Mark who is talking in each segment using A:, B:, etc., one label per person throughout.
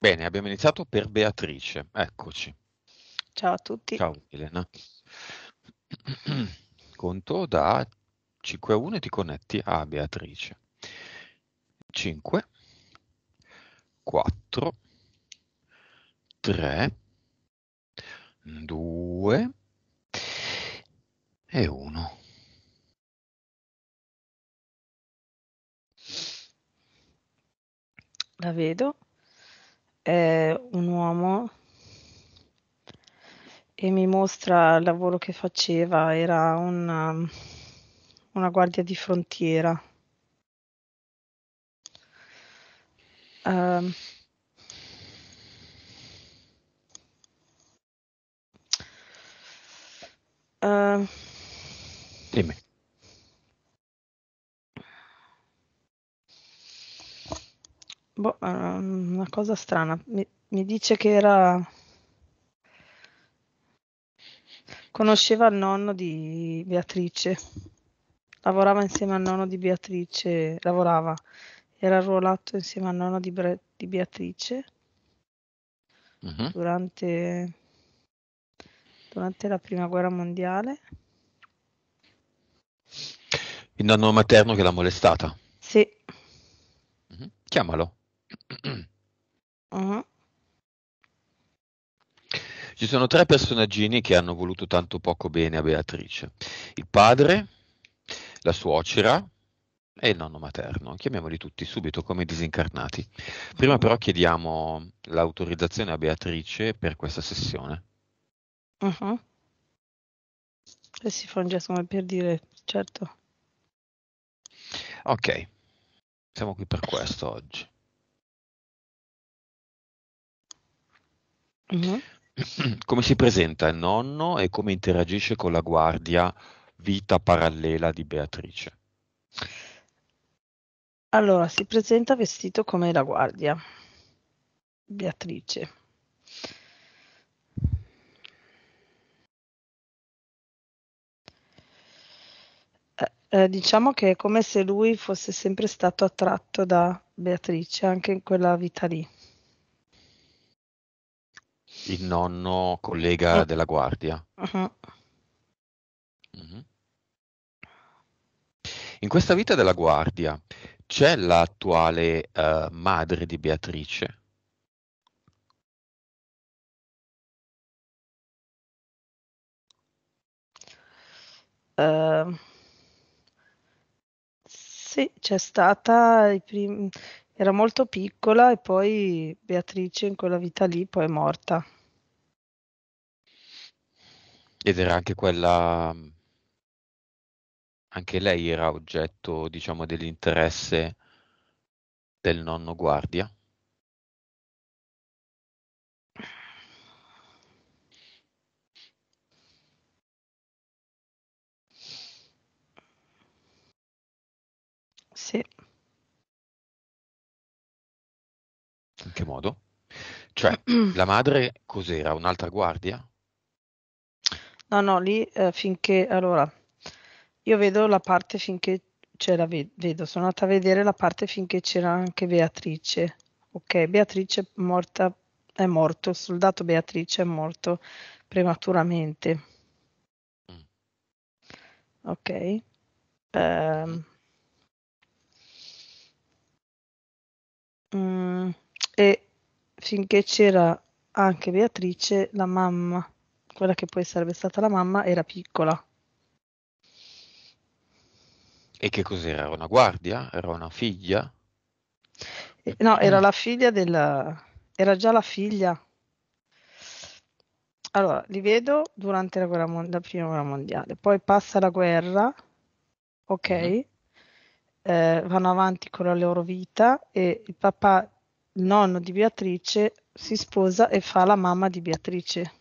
A: Bene, abbiamo
B: iniziato per Beatrice, eccoci.
C: Ciao a tutti. Ciao
B: Elena. Conto da 5 a 1 e ti connetti a Beatrice. 5, 4, 3, 2
A: e 1.
C: La vedo è un uomo e mi mostra il lavoro che faceva, era una, una guardia di frontiera. Uh, uh, Dimmi. Boh, una cosa strana. Mi, mi, dice che era. Conosceva il nonno di Beatrice. Lavorava insieme al nonno di Beatrice. Lavorava. Era arruolato insieme al nonno di, Bre- di Beatrice. Uh-huh. Durante, durante la prima guerra mondiale.
B: Il nonno materno che l'ha molestata? Sì. Mm-hmm. Chiamalo. Mhm. Ci sono tre personaggini che hanno voluto tanto poco bene a Beatrice. Il padre, la suocera e il nonno materno. Chiamiamoli tutti subito come disincarnati. Prima però chiediamo l'autorizzazione a Beatrice per questa sessione.
C: Mhm. Uh-huh. E eh, si fa un gesto come per dire, certo.
B: Ok, siamo qui per questo oggi. Mm-hmm. Come si presenta il nonno e come interagisce con la guardia vita parallela di Beatrice?
C: Allora, si presenta vestito come la guardia, Beatrice. Eh, eh diciamo che è come se lui fosse sempre stato attratto da Beatrice anche in quella vita lì
B: il nonno collega ah. della guardia.
C: Uh-huh. Mm-hmm.
B: In questa vita della guardia c'è l'attuale uh, madre di Beatrice?
C: Uh, sì, c'è stata, prim- era molto piccola e poi Beatrice in quella vita lì poi è morta.
B: Ed era anche quella, anche lei era oggetto, diciamo, dell'interesse del nonno guardia. Sì. In che modo? Cioè, la madre cos'era? Un'altra guardia?
C: No, no, lì eh, finché... Allora, io vedo la parte finché... c'era vedo, sono andata a vedere la parte finché c'era anche Beatrice. Ok, Beatrice morta, è morto, il soldato Beatrice è morto prematuramente. Mm. Ok. Um, mm, e finché c'era anche Beatrice, la mamma quella che poi sarebbe stata la mamma, era piccola.
B: E che cos'era? Era una guardia? Era una figlia?
C: Eh, no, era eh. la figlia della... era già la figlia. Allora, li vedo durante la, guerra mon- la prima guerra mondiale, poi passa la guerra, ok? mm Eh, vanno avanti con la loro vita e il papà, il nonno di Beatrice, si sposa e fa la mamma di Beatrice.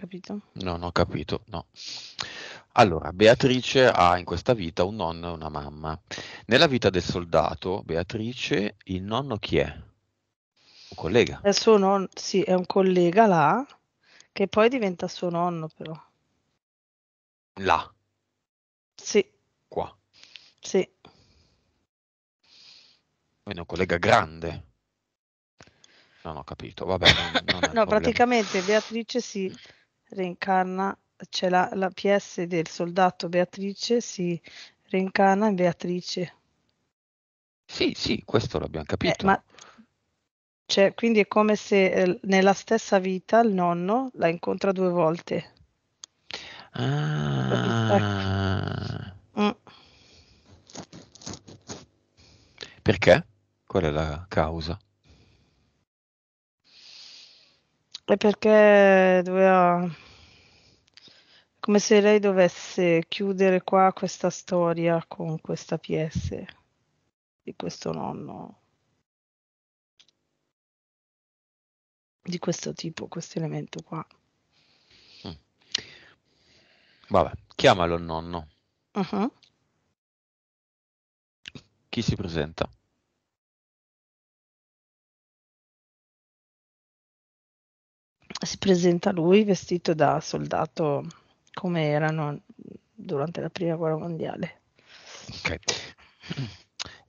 C: capito?
B: Non ho capito, no. Allora, Beatrice ha in questa vita un nonno e una mamma. Nella vita del soldato, Beatrice, il nonno chi è? Un collega.
C: È suo nonno, sì, è un collega là, che poi diventa suo nonno però. Là? Sì. Qua? Sì.
B: Quindi un collega grande. Non ho capito, vabbè. Non, non no, problema. praticamente
C: Beatrice si... Sì reincarna, cioè la, la PS del soldato Beatrice si reincarna in Beatrice. Sì,
B: sì, questo l'abbiamo eh, capito.
C: Eh, ma, cioè, quindi è come se eh, nella stessa vita il nonno la incontra due volte.
B: Ah. Eh. Mm. Perché? Qual è la causa?
C: È perché doveva... come se lei dovesse chiudere qua questa storia con questa PS di questo nonno. Di questo tipo, questo elemento qua. Mm.
B: Vabbè, chiamalo nonno. Uh-huh. Chi si presenta?
C: si presenta lui vestito da soldato come erano durante la prima guerra mondiale.
B: Ok.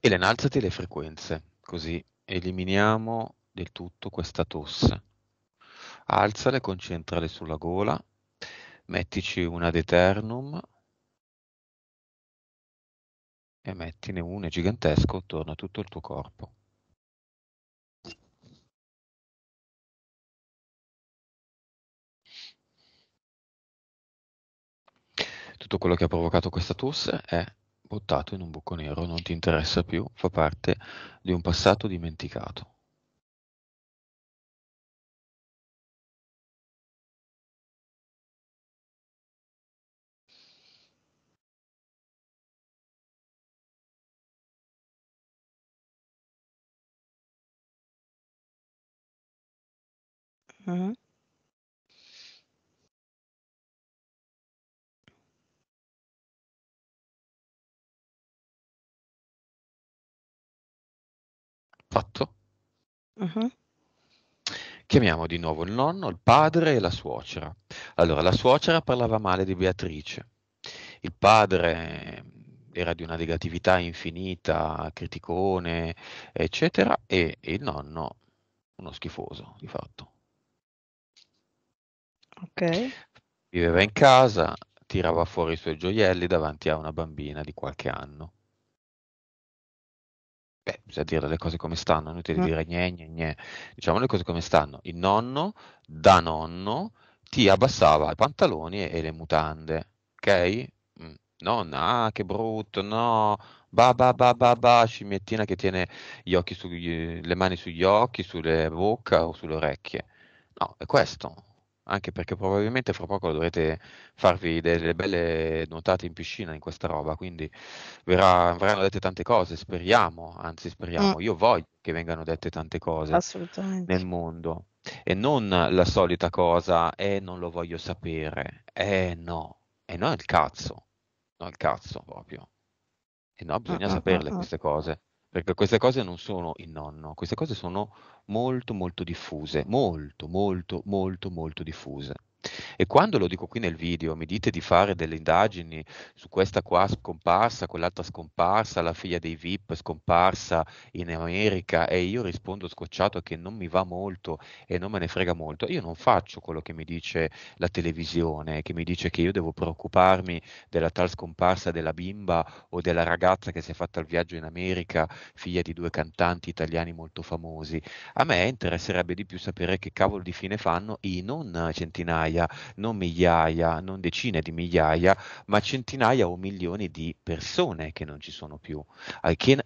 B: Elena, alzati le frequenze, così eliminiamo del tutto questa tosse. Alzale, concentrale sulla gola, mettici una deternum e mettine una gigantesco attorno a tutto il tuo corpo. tutto quello che ha provocato questa tosse è buttato in un buco nero, non ti interessa più, fa parte di un passato dimenticato. Mm-hmm. fatto? Uh-huh. Chiamiamo di nuovo il nonno, il padre e la suocera. Allora, la suocera parlava male di Beatrice, il padre mm, era di una negatività infinita, criticone, eccetera, e il nonno uno schifoso, di fatto.
C: Ok.
B: Viveva in casa, tirava fuori i suoi gioielli davanti a una bambina di qualche anno. Beh, bisogna dire le cose come stanno, è inutile mm. dire gne, gne, gne. Diciamo le cose come stanno. Il nonno, da nonno, ti abbassava i pantaloni e, e le mutande, ok? Mm. Nonna, ah, che brutto, no, ba ba ba ba ba, scimmiettina che tiene gli occhi sugli, le mani sugli occhi, sulle bocca o sulle orecchie. No, è questo anche perché probabilmente fra poco dovrete farvi delle belle nuotate in piscina in questa roba, quindi verrà, verranno dette tante cose, speriamo, anzi speriamo, mm. io voglio che vengano dette tante cose nel mondo e non la solita cosa, eh non lo voglio sapere, eh no, e eh, no il cazzo, no è il cazzo proprio, e eh, no bisogna mm. mm saperle mm, mm. queste cose perché queste cose non sono il nonno, queste cose sono molto molto diffuse, molto molto molto molto diffuse. E quando lo dico qui nel video, mi dite di fare delle indagini su questa qua scomparsa, quell'altra scomparsa, la figlia dei VIP scomparsa in America e io rispondo scocciato che non mi va molto e non me ne frega molto, io non faccio quello che mi dice la televisione, che mi dice che io devo preoccuparmi della tal scomparsa della bimba o della ragazza che si è fatta il viaggio in America, figlia di due cantanti italiani molto famosi. A me interesserebbe di più sapere che cavolo di fine fanno i non centinaia centinaia, non migliaia, non decine di migliaia, ma centinaia o milioni di persone che non ci sono più.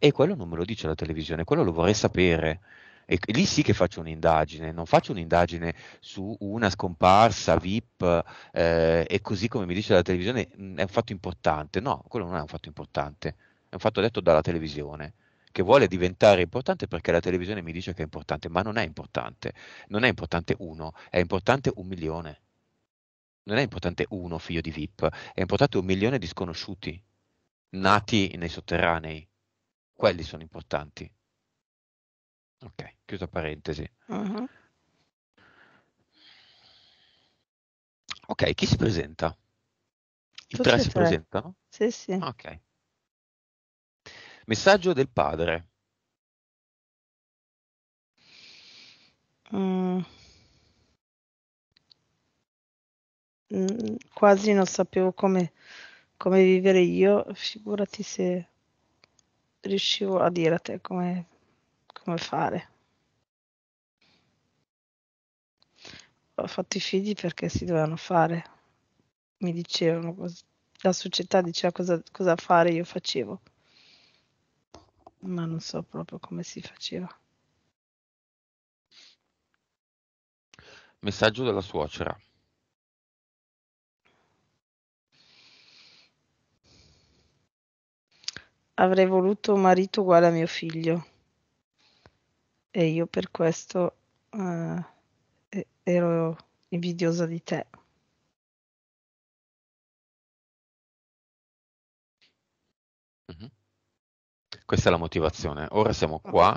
B: E quello non me lo dice la televisione, quello lo vorrei sapere. E lì sì che faccio un'indagine, non faccio un'indagine su una scomparsa VIP eh, e così come mi dice la televisione mm, è un fatto importante. No, quello non è un fatto importante, è un fatto detto dalla televisione che vuole diventare importante perché la televisione mi dice che è importante, ma non è importante. Non è importante uno, è importante un milione non è importante uno figlio di VIP, è importante un milione di sconosciuti nati nei sotterranei. Quelli sono importanti. Ok, chiusa parentesi. Uh-huh. Ok, chi si presenta? I Tutti tre si presentano?
C: Sì, sì. Ok.
B: Messaggio del padre.
C: Mm. Mm, quasi non sapevo come, come vivere io, figurati se riuscivo a dire a te come, come fare. Ho fatto i figli perché si dovevano fare, mi dicevano così. La società diceva cosa, cosa fare, io facevo, ma non so proprio come si faceva.
B: Messaggio della suocera.
C: avrei voluto un marito uguale a mio figlio. E io per questo uh, ero
A: invidiosa di te. Mm-hmm.
B: Questa è la motivazione. Ora siamo qua.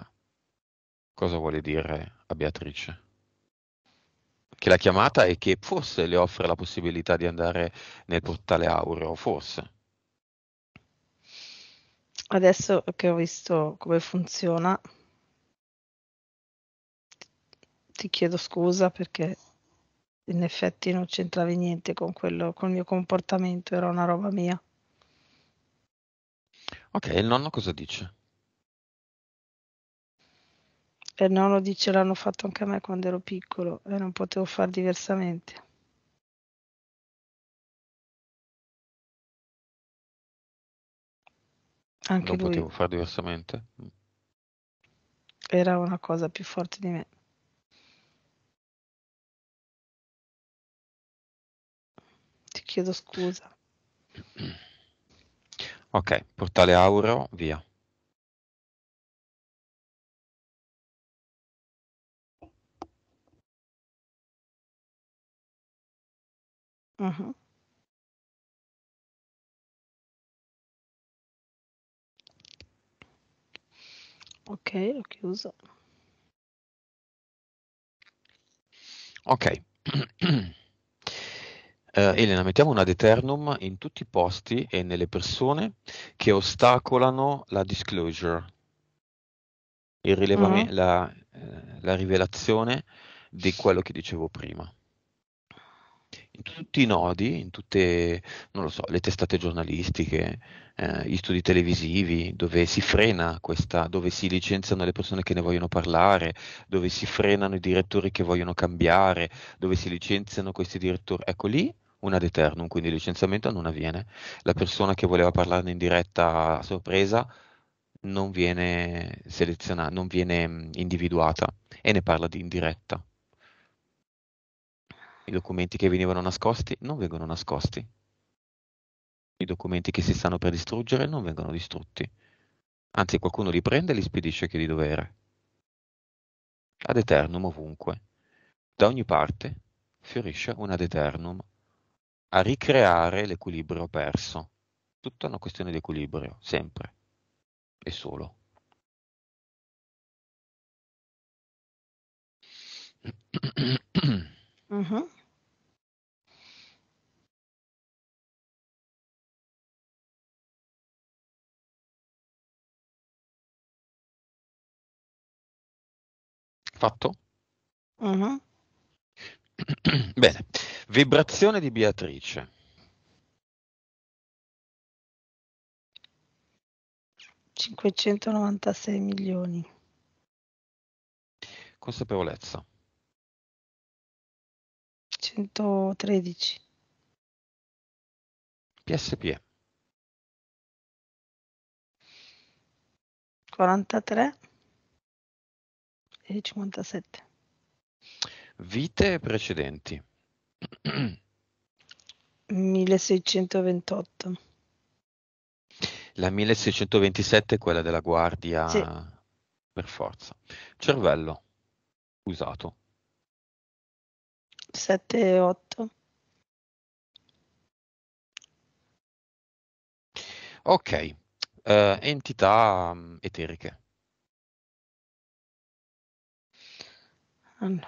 B: Cosa vuole dire a Beatrice? Che l'ha chiamata e che forse le offre la possibilità di andare nel portale Aureo, forse
C: adesso che ho visto come funziona, ti chiedo scusa perché in effetti non c'entravi niente con quello, col mio comportamento, era una roba mia.
B: Ok, il nonno cosa dice?
C: E il nonno dice l'hanno fatto anche a me quando ero piccolo e non potevo far diversamente.
A: Anche non lui. potevo fare diversamente. Era una cosa più forte di me. Ti chiedo scusa. Ok, portale Auro, via. Uh mhm. -huh. Ok, l'ho chiuso. Ok. Uh,
B: Elena, mettiamo una deternum in tutti i posti e nelle persone che ostacolano la disclosure, mm -hmm. la, eh, la rivelazione di quello che dicevo prima tutti i nodi, in tutte so, le testate giornalistiche, eh, gli studi televisivi, dove si frena questa, dove si licenziano le persone che ne vogliono parlare, dove si frenano i direttori che vogliono cambiare, dove si licenziano questi direttori. Ecco lì un ad deternum, quindi il licenziamento non avviene. La persona che voleva parlarne in diretta a sorpresa non viene selezionata, non viene mm, individuata e ne parla di indiretta i documenti che venivano nascosti non vengono nascosti, i documenti che si stanno per distruggere non vengono distrutti, anzi qualcuno li prende e li spedisce chi di dovere, ad eternum ovunque, da ogni parte fiorisce un ad eternum a ricreare l'equilibrio perso, tutta una questione di equilibrio, sempre e solo.
A: Uh-huh. Fatto? Uh-huh.
B: Bene, vibrazione di Beatrice.
C: Cinquecentonovantasei milioni.
A: Consapevolezza. 113. PSP. 43
C: e 57.
B: Vite precedenti.
C: 1628.
B: La 1627 è quella della guardia sì. per forza. Cervello usato.
A: 7
C: 8.
B: Ok, uh, entità mm, eteriche.
A: Allora.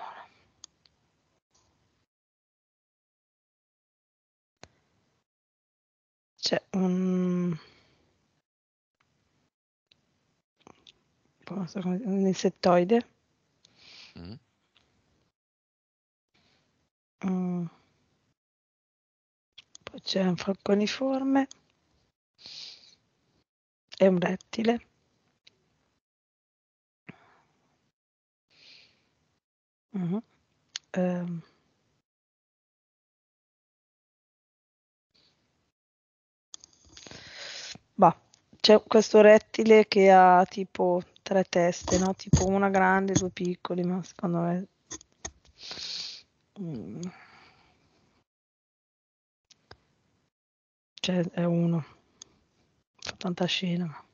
A: C'è un...
C: un insettoide. Mm. mm. Poi c'è un falconiforme. È un rettile.
A: Mh-mh. Ehm
C: Mah, um, c'è questo rettile che ha tipo tre teste, no, tipo una grande e 2 piccoli, ma secondo me mhmm Cioè, è uno. Fa tanta scena. ma...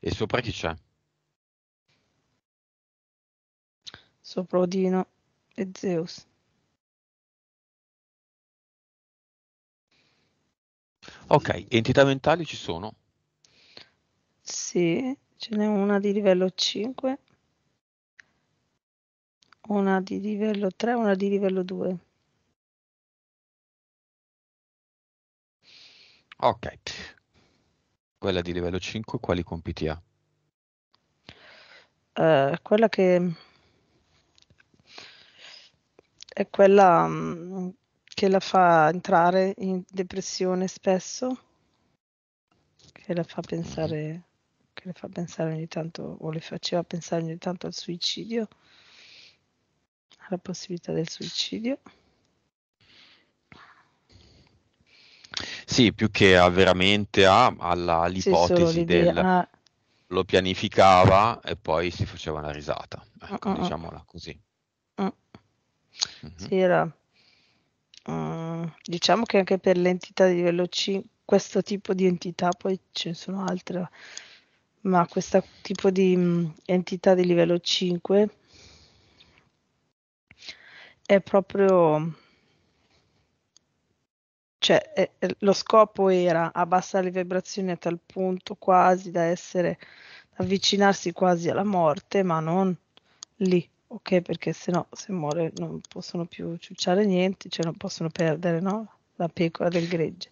B: E sopra chi c'è?
A: Sopra Odino e Zeus.
B: Ok, entità mentali ci sono?
C: Sì, ce n'è una di livello 5, una di livello 3, una di livello 2.
B: Ok, quella di livello 5 quali compiti ha?
C: Eh, quella che è quella mh, mm, che la fa entrare in depressione spesso, che la fa pensare, mm-hmm. che le fa pensare ogni tanto, o le faceva pensare ogni tanto al suicidio, alla possibilità del suicidio.
B: Sì, più che a veramente a, alla, all'ipotesi del... Ah. Lo pianificava e poi si faceva una risata, ecco, uh-uh. diciamola così.
C: Uh. Mhm. huh Sì, era... Mm, diciamo che anche per l'entità di livello 5, questo tipo di entità, poi ce ne sono altre, ma questo tipo di mh, entità di livello 5 è proprio cioè eh, eh, lo scopo era abbassare le vibrazioni a tal punto quasi da essere avvicinarsi quasi alla morte, ma non lì, ok? Perché se no, se muore non possono più ciucciare niente, cioè non possono perdere no? la pecora del gregge.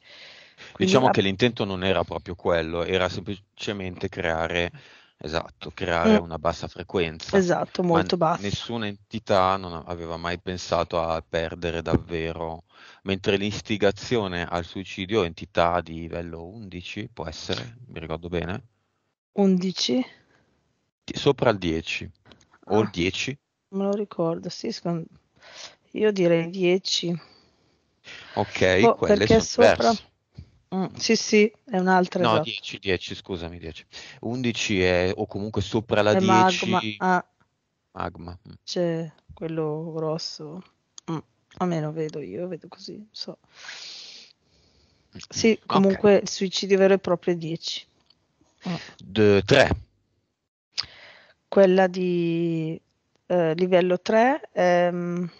C: Quindi diciamo la... che
B: l'intento non era proprio quello, era semplicemente creare Esatto, creare mm. una bassa frequenza. Esatto, molto bassa. Nessuna entità non aveva mai pensato a perdere davvero, mentre l'istigazione al suicidio, entità di livello 11, può essere, mi ricordo bene.
C: 11?
B: Sopra il 10, o il 10. Ah.
C: Me lo ricordo, sì, secondo... io direi 10.
B: Ok, oh, quelle sono sopra... diverse
C: Mm, sì, sì, è un'altra. No, 10,
B: esatto. 10, scusami, 10. 11 è o comunque sopra la è 10. Magma. Ah.
C: magma. Mm. C'è quello grosso. Mm. Almeno vedo io, vedo così, so. Mm, mm. Sì, comunque okay. il suicidio vero e proprio è 10. 3. Quella di eh, livello 3 ehm,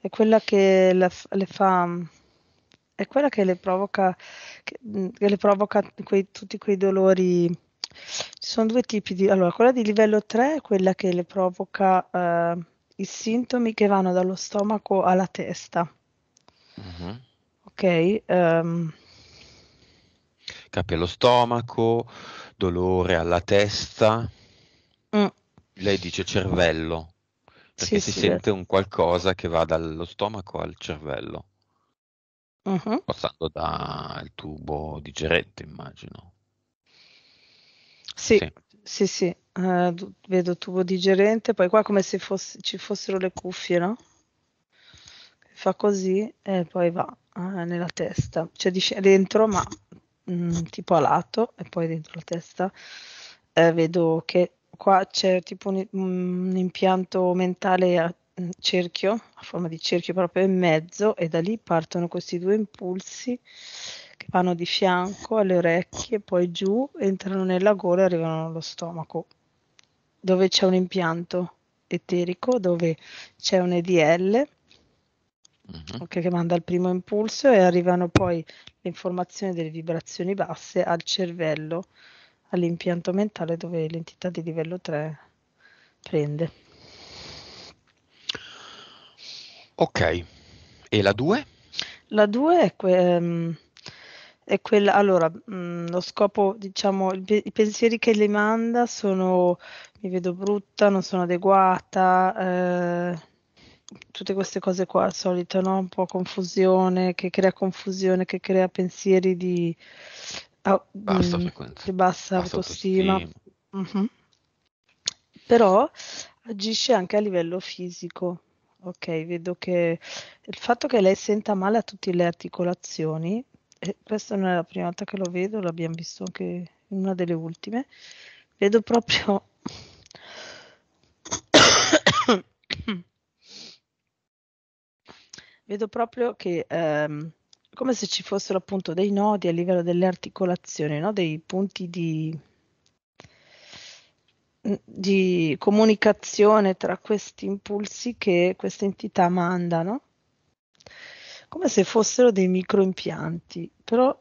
C: è quella che la, le fa è quella che le provoca, che, mm, che le provoca quei, tutti quei dolori. Ci sono due tipi di... Allora, quella di livello 3 è quella che le provoca eh, i sintomi che vanno dallo stomaco alla testa. Uh-huh. Ok. Um,
B: Capi allo stomaco, dolore alla testa. Mm. Lei dice cervello, perché sì, si sì, sente un qualcosa che va dallo stomaco al cervello uh-huh. passando dal tubo digerente, immagino.
C: Sì, sì, sì, sì. Uh, vedo tubo digerente, poi qua come se fosse, ci fossero le cuffie, no? Fa così e poi va ah, nella testa, cioè dentro ma mh, mm, tipo a lato e poi dentro la testa eh, vedo che qua c'è tipo un, un impianto mentale Mm, cerchio, a forma di cerchio proprio in mezzo e da lì partono questi due impulsi che vanno di fianco alle orecchie, poi giù, entrano nella gola e arrivano allo stomaco, dove c'è un impianto eterico, dove c'è un EDL uh-huh. Mm-hmm. okay, che manda il primo impulso e arrivano poi le informazioni delle vibrazioni basse al cervello, all'impianto mentale dove l'entità di livello 3 prende.
B: Ok, e la 2?
C: La 2 è, que- ehm, è, quella, allora, mh, mm, lo scopo, diciamo, pe- i pensieri che le manda sono mi vedo brutta, non sono adeguata, eh, tutte queste cose qua al solito, no? Un po' confusione, che crea confusione, che crea pensieri di, au- bassa, mh, di bassa, bassa autostima. autostima. Mm-hmm. Però agisce anche a livello fisico Ok, vedo che il fatto che lei senta male a tutte le articolazioni, e eh, questa non è la prima volta che lo vedo, l'abbiamo visto anche in una delle ultime, vedo proprio vedo proprio che ehm, come se ci fossero appunto dei nodi a livello delle articolazioni, no? dei punti di di comunicazione tra questi impulsi che queste entità mandano, come se fossero dei microimpianti, però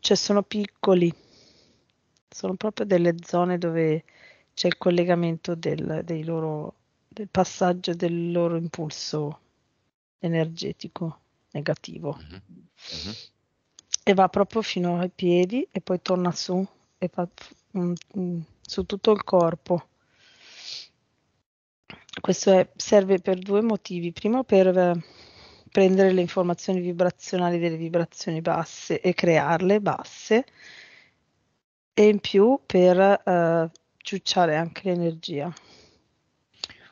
C: cioè, sono piccoli, sono proprio delle zone dove c'è il collegamento del, loro, del passaggio del loro impulso energetico negativo. Mm-hmm. mm-hmm. E va proprio fino ai piedi e poi torna su e fa... Mm, mm su tutto il corpo. Questo è, serve per due motivi. Primo per eh, prendere le informazioni vibrazionali delle vibrazioni basse e crearle basse e in più per eh, ciucciare anche l'energia.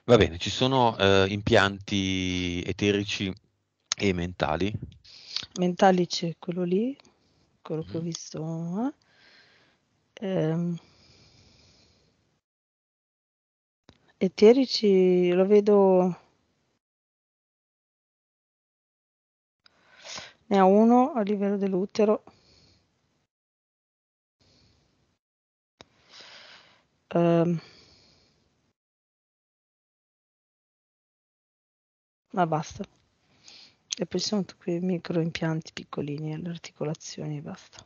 B: Va bene, ci sono eh, impianti eterici e mentali?
C: Mentali c'è quello lì, quello mm. che ho mm-hmm. visto. Eh. Ehm, eterici lo vedo... Ne ha uno a livello dell'utero. Um. Ma basta. E poi sono tutti quei microimpianti piccolini alle articolazioni e basta.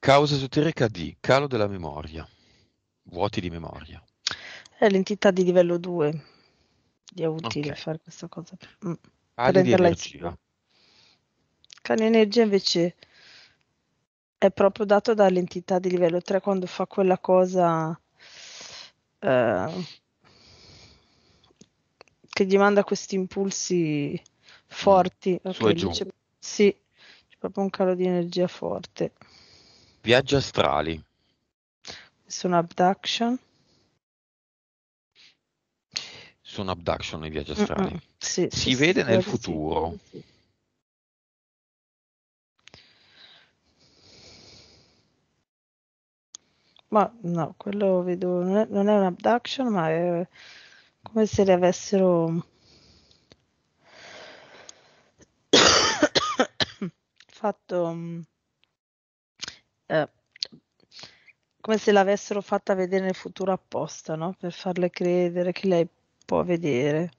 B: Causa esoterica di calo della memoria, vuoti di memoria.
C: È l'entità di livello 2. di è utile okay. fare questa cosa. Mm. Ah, per renderla energia. Cane energia invece è proprio dato dall'entità di livello 3 quando fa quella cosa eh, che gli manda questi impulsi forti. Mm. Okay, c'è, sì, c'è proprio un calo di energia forte.
B: Viaggi astrali.
C: Sono abduction
B: sono abduction nei viaggi astrali. Uh-uh. Sì, si sì, vede sì, nel futuro.
C: Ma no, quello vedo non è, non è un abduction, ma è come se le avessero fatto mm, eh, come se l'avessero fatta vedere nel futuro apposta, no? Per farle credere che lei può vedere.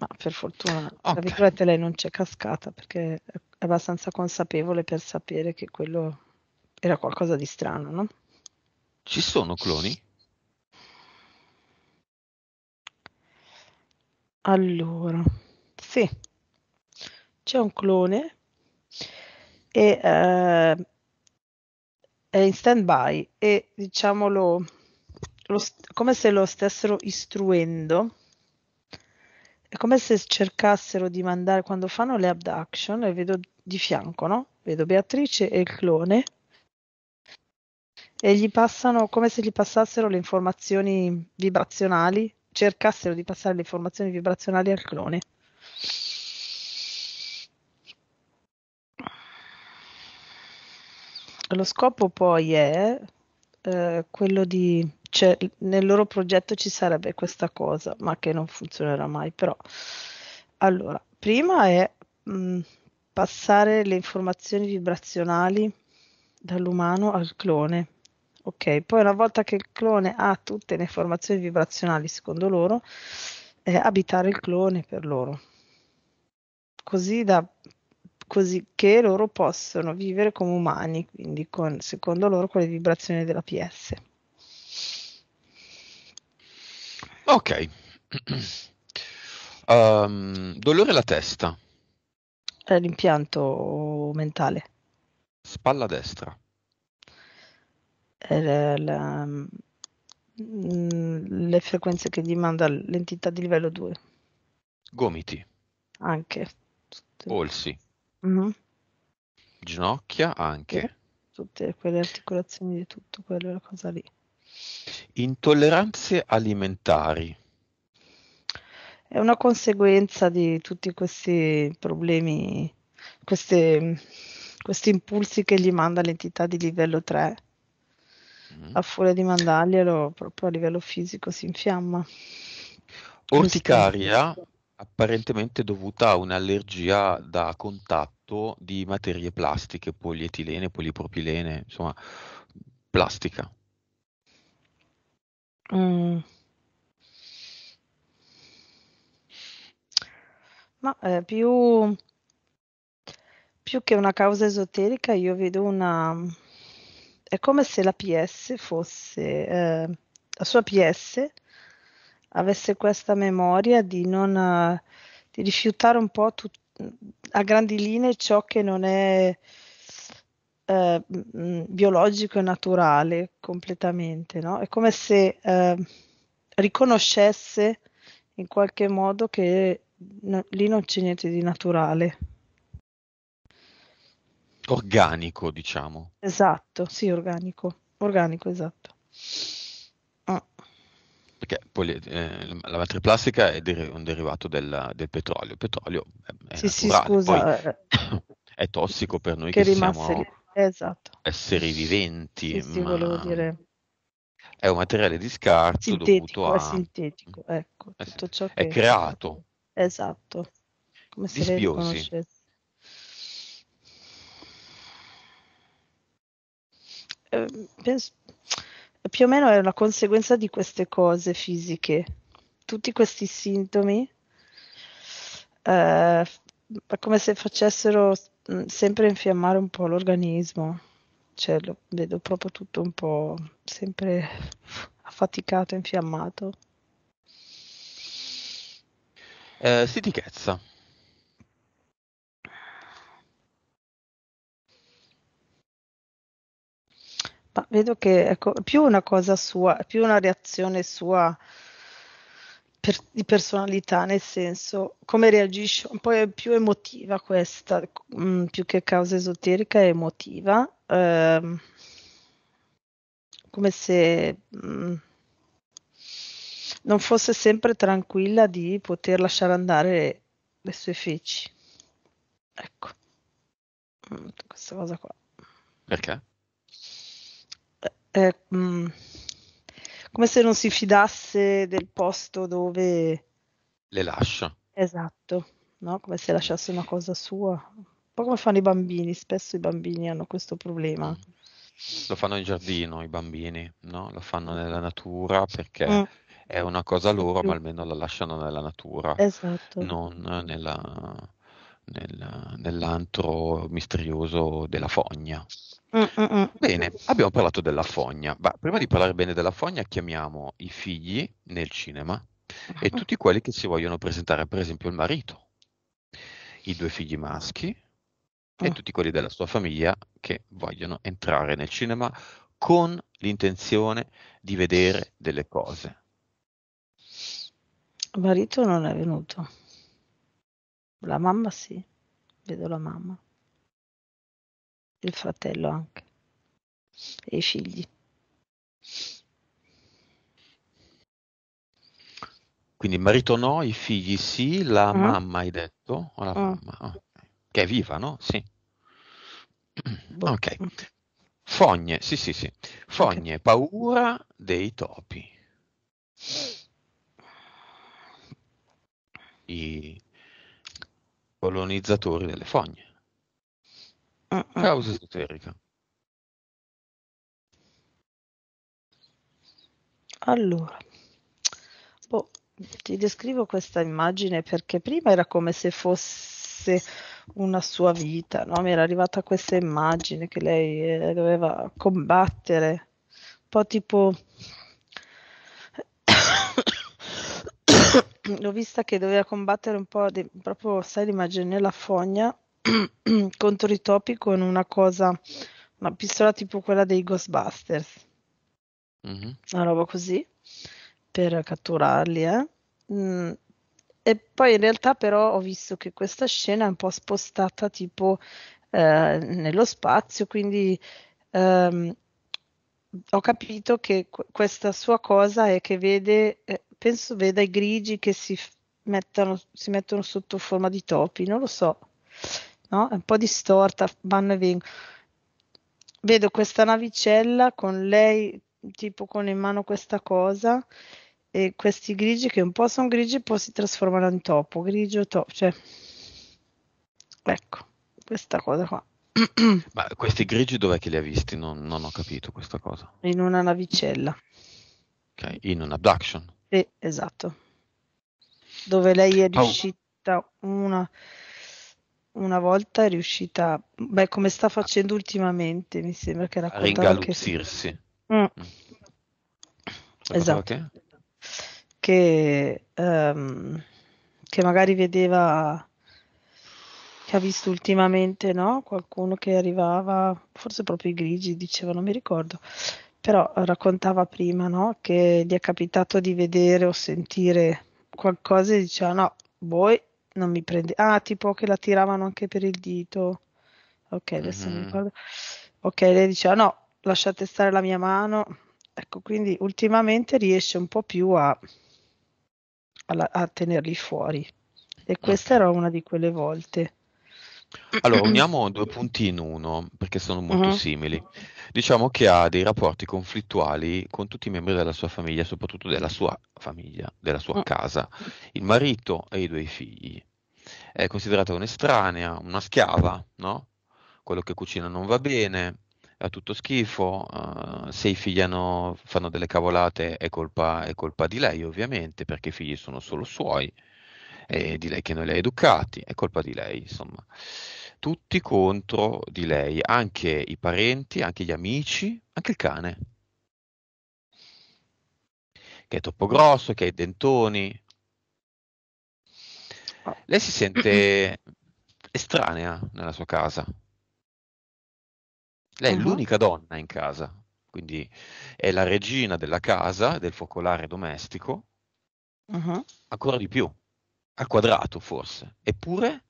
C: Ma per fortuna, tra virgolette, lei non c'è cascata perché è abbastanza consapevole per sapere che quello era qualcosa di strano, no?
B: Ci sono cloni?
C: Allora, sì, c'è un clone e eh, è in stand by e diciamolo lo, come se lo stessero istruendo, è come se cercassero di mandare, quando fanno le abduction, le vedo di fianco, no? Vedo Beatrice e il clone e gli passano come se gli passassero le informazioni vibrazionali, cercassero di passare le informazioni vibrazionali al clone. Lo scopo poi è eh, quello di cioè, nel loro progetto ci sarebbe questa cosa, ma che non funzionerà mai. Però, allora, prima è mh, mm, passare le informazioni vibrazionali dall'umano al clone. Ok, poi una volta che il clone ha tutte le informazioni vibrazionali, secondo loro, è abitare il clone per loro. Così da così che loro possono vivere come umani, quindi con, secondo loro, con le vibrazioni della PS.
B: Ok. Um, dolore alla testa.
C: È eh, l'impianto mentale.
B: Spalla destra.
C: Eh, la, la, mm, le frequenze che gli manda l'entità di livello 2. Gomiti. Anche. Polsi. Mm-hmm.
B: Ginocchia anche.
C: Tutte quelle articolazioni di tutto, quella cosa lì.
B: Intolleranze alimentari.
C: È una conseguenza di tutti questi problemi, queste, questi impulsi che gli manda l'entità di livello 3. Mm. A furia di mandarglielo, proprio a livello fisico si infiamma.
B: Orticaria apparentemente dovuta a un'allergia da contatto di materie plastiche, polietilene, polipropilene, insomma, plastica.
C: Mh. Mm. Ma, ehm, più più che una causa esoterica io vedo una è come se la PS fosse ehm, la sua PS avesse questa memoria di non eh, di rifiutare un po' tut a grandi linee ciò che non è eh, biologico e naturale completamente, no? È come se eh, riconoscesse in qualche modo che no, lì non c'è niente di naturale.
B: Organico, diciamo.
C: Esatto, sì, organico. Organico, esatto. Ah.
B: Perché poi eh, la materia plastica è der- un derivato del, del, petrolio. Il petrolio è, è sì, naturale, sì, scusa, poi, eh, è tossico per noi che, che siamo esatto. esseri viventi. Sì, sì, ma... dire... È un materiale di scarto sintetico, dovuto a... È
C: sintetico, ecco, è, eh tutto ciò è creato. Esatto. Come Dispiosi. se eh, penso... Più o meno è una conseguenza di queste cose fisiche. Tutti questi sintomi, eh, come se facessero Mm, sempre infiammare un po' l'organismo, cioè lo vedo proprio tutto un po' sempre affaticato, infiammato.
B: Eh, sitichezza.
C: Ma vedo che ecco, più una cosa sua, più una reazione sua per, di personalità, nel senso come reagisce, un po' è più emotiva questa, mh, mm, più che causa esoterica, è emotiva, ehm, come se mh, mm, non fosse sempre tranquilla di poter lasciare andare le sue feci. Ecco, mm, questa cosa qua. Perché? Eh, mh, eh, come se non si fidasse del posto dove
B: le lascia.
C: Esatto, no? come se lasciasse una cosa sua. Un po' come fanno i bambini, spesso i bambini hanno questo problema. Mm.
B: Lo fanno in giardino i bambini, no? lo fanno nella natura perché mm. è una cosa loro, ma almeno la lasciano nella natura,
C: esatto. non
B: nella, nella, nell'antro misterioso della fogna. Mm-mm. Bene, abbiamo parlato della fogna, ma prima di parlare bene della fogna chiamiamo i figli nel cinema e ah. tutti quelli che si vogliono presentare, per esempio il marito, i due figli maschi e mm. tutti quelli della sua famiglia che vogliono entrare nel cinema con l'intenzione di vedere delle cose.
C: Il marito non è venuto, la mamma sì, vedo la mamma. Il fratello anche. E i figli.
B: Quindi il marito no, i figli sì, la mm. mamma hai detto? O oh, la mm. mamma? Oh. Che è viva, no? Sì. Boh. Ok. Fogne, sì, sì, sì. Fogne, okay. paura dei topi. I colonizzatori delle fogne. Ah, ah. Causa esoterica.
C: Allora, boh, ti descrivo questa immagine perché prima era come se fosse una sua vita, no? mi era arrivata questa immagine che lei eh, doveva combattere, un po' tipo... L'ho vista che doveva combattere un po' di, proprio, sai, l'immagine nella fogna contro i topi con una cosa, una pistola tipo quella dei Ghostbusters. Mm-hmm. Una roba così per catturarli, eh. Mm. E poi in realtà però ho visto che questa scena è un po' spostata tipo eh, nello spazio, quindi ehm, ho capito che qu- questa sua cosa è che vede, eh, penso veda i grigi che si, f- mettono, si mettono sotto forma di topi, non lo so no? è un po' distorta, vanno e vengono. Vedo questa navicella con lei, tipo con in mano questa cosa, e questi grigi che un po' sono grigi e poi si trasformano in topo, grigio topo, cioè... Ecco, questa cosa qua.
B: Ma questi grigi dov'è che li ha visti? Non, non ho capito questa cosa.
C: In una navicella. Okay, in un abduction. Sì, esatto. Dove lei è riuscita oh. una una volta è riuscita, beh, come sta facendo ultimamente, mi sembra che raccontava anche... Mm. mm. Esatto. Che, che, um, che magari vedeva che ha visto ultimamente, no? Qualcuno che arrivava, forse proprio i grigi, diceva, non mi ricordo, però raccontava prima, no? Che gli è capitato di vedere o sentire qualcosa e diceva, no, voi non mi prende. Ah, tipo che la tiravano anche per il dito. Ok, adesso mm-hmm. mi mhm. ricordo. Ok, lei diceva no, lasciate stare la mia mano. Ecco, quindi ultimamente riesce un po' più a, a, a tenerli fuori. E questa okay. era una di quelle volte.
B: Allora, uniamo due punti in uno perché sono molto uh-huh. simili. Diciamo che ha dei rapporti conflittuali con tutti i membri della sua famiglia, soprattutto della sua famiglia, della sua mm. casa, il marito e i due figli. È considerata un'estranea, una schiava, no? Quello che cucina non va bene, ha tutto schifo, uh, se i figli hanno, fanno delle cavolate è colpa, è colpa di lei ovviamente perché i figli sono solo suoi è di lei che noi ha educati, è colpa di lei, insomma. Tutti contro di lei, anche i parenti, anche gli amici, anche il cane, che è troppo grosso, che ha i dentoni. Lei si sente estranea nella sua casa. Lei è uh-huh. l'unica donna in casa, quindi è la regina della casa, del focolare domestico, uh-huh. ancora di più al quadrato forse, eppure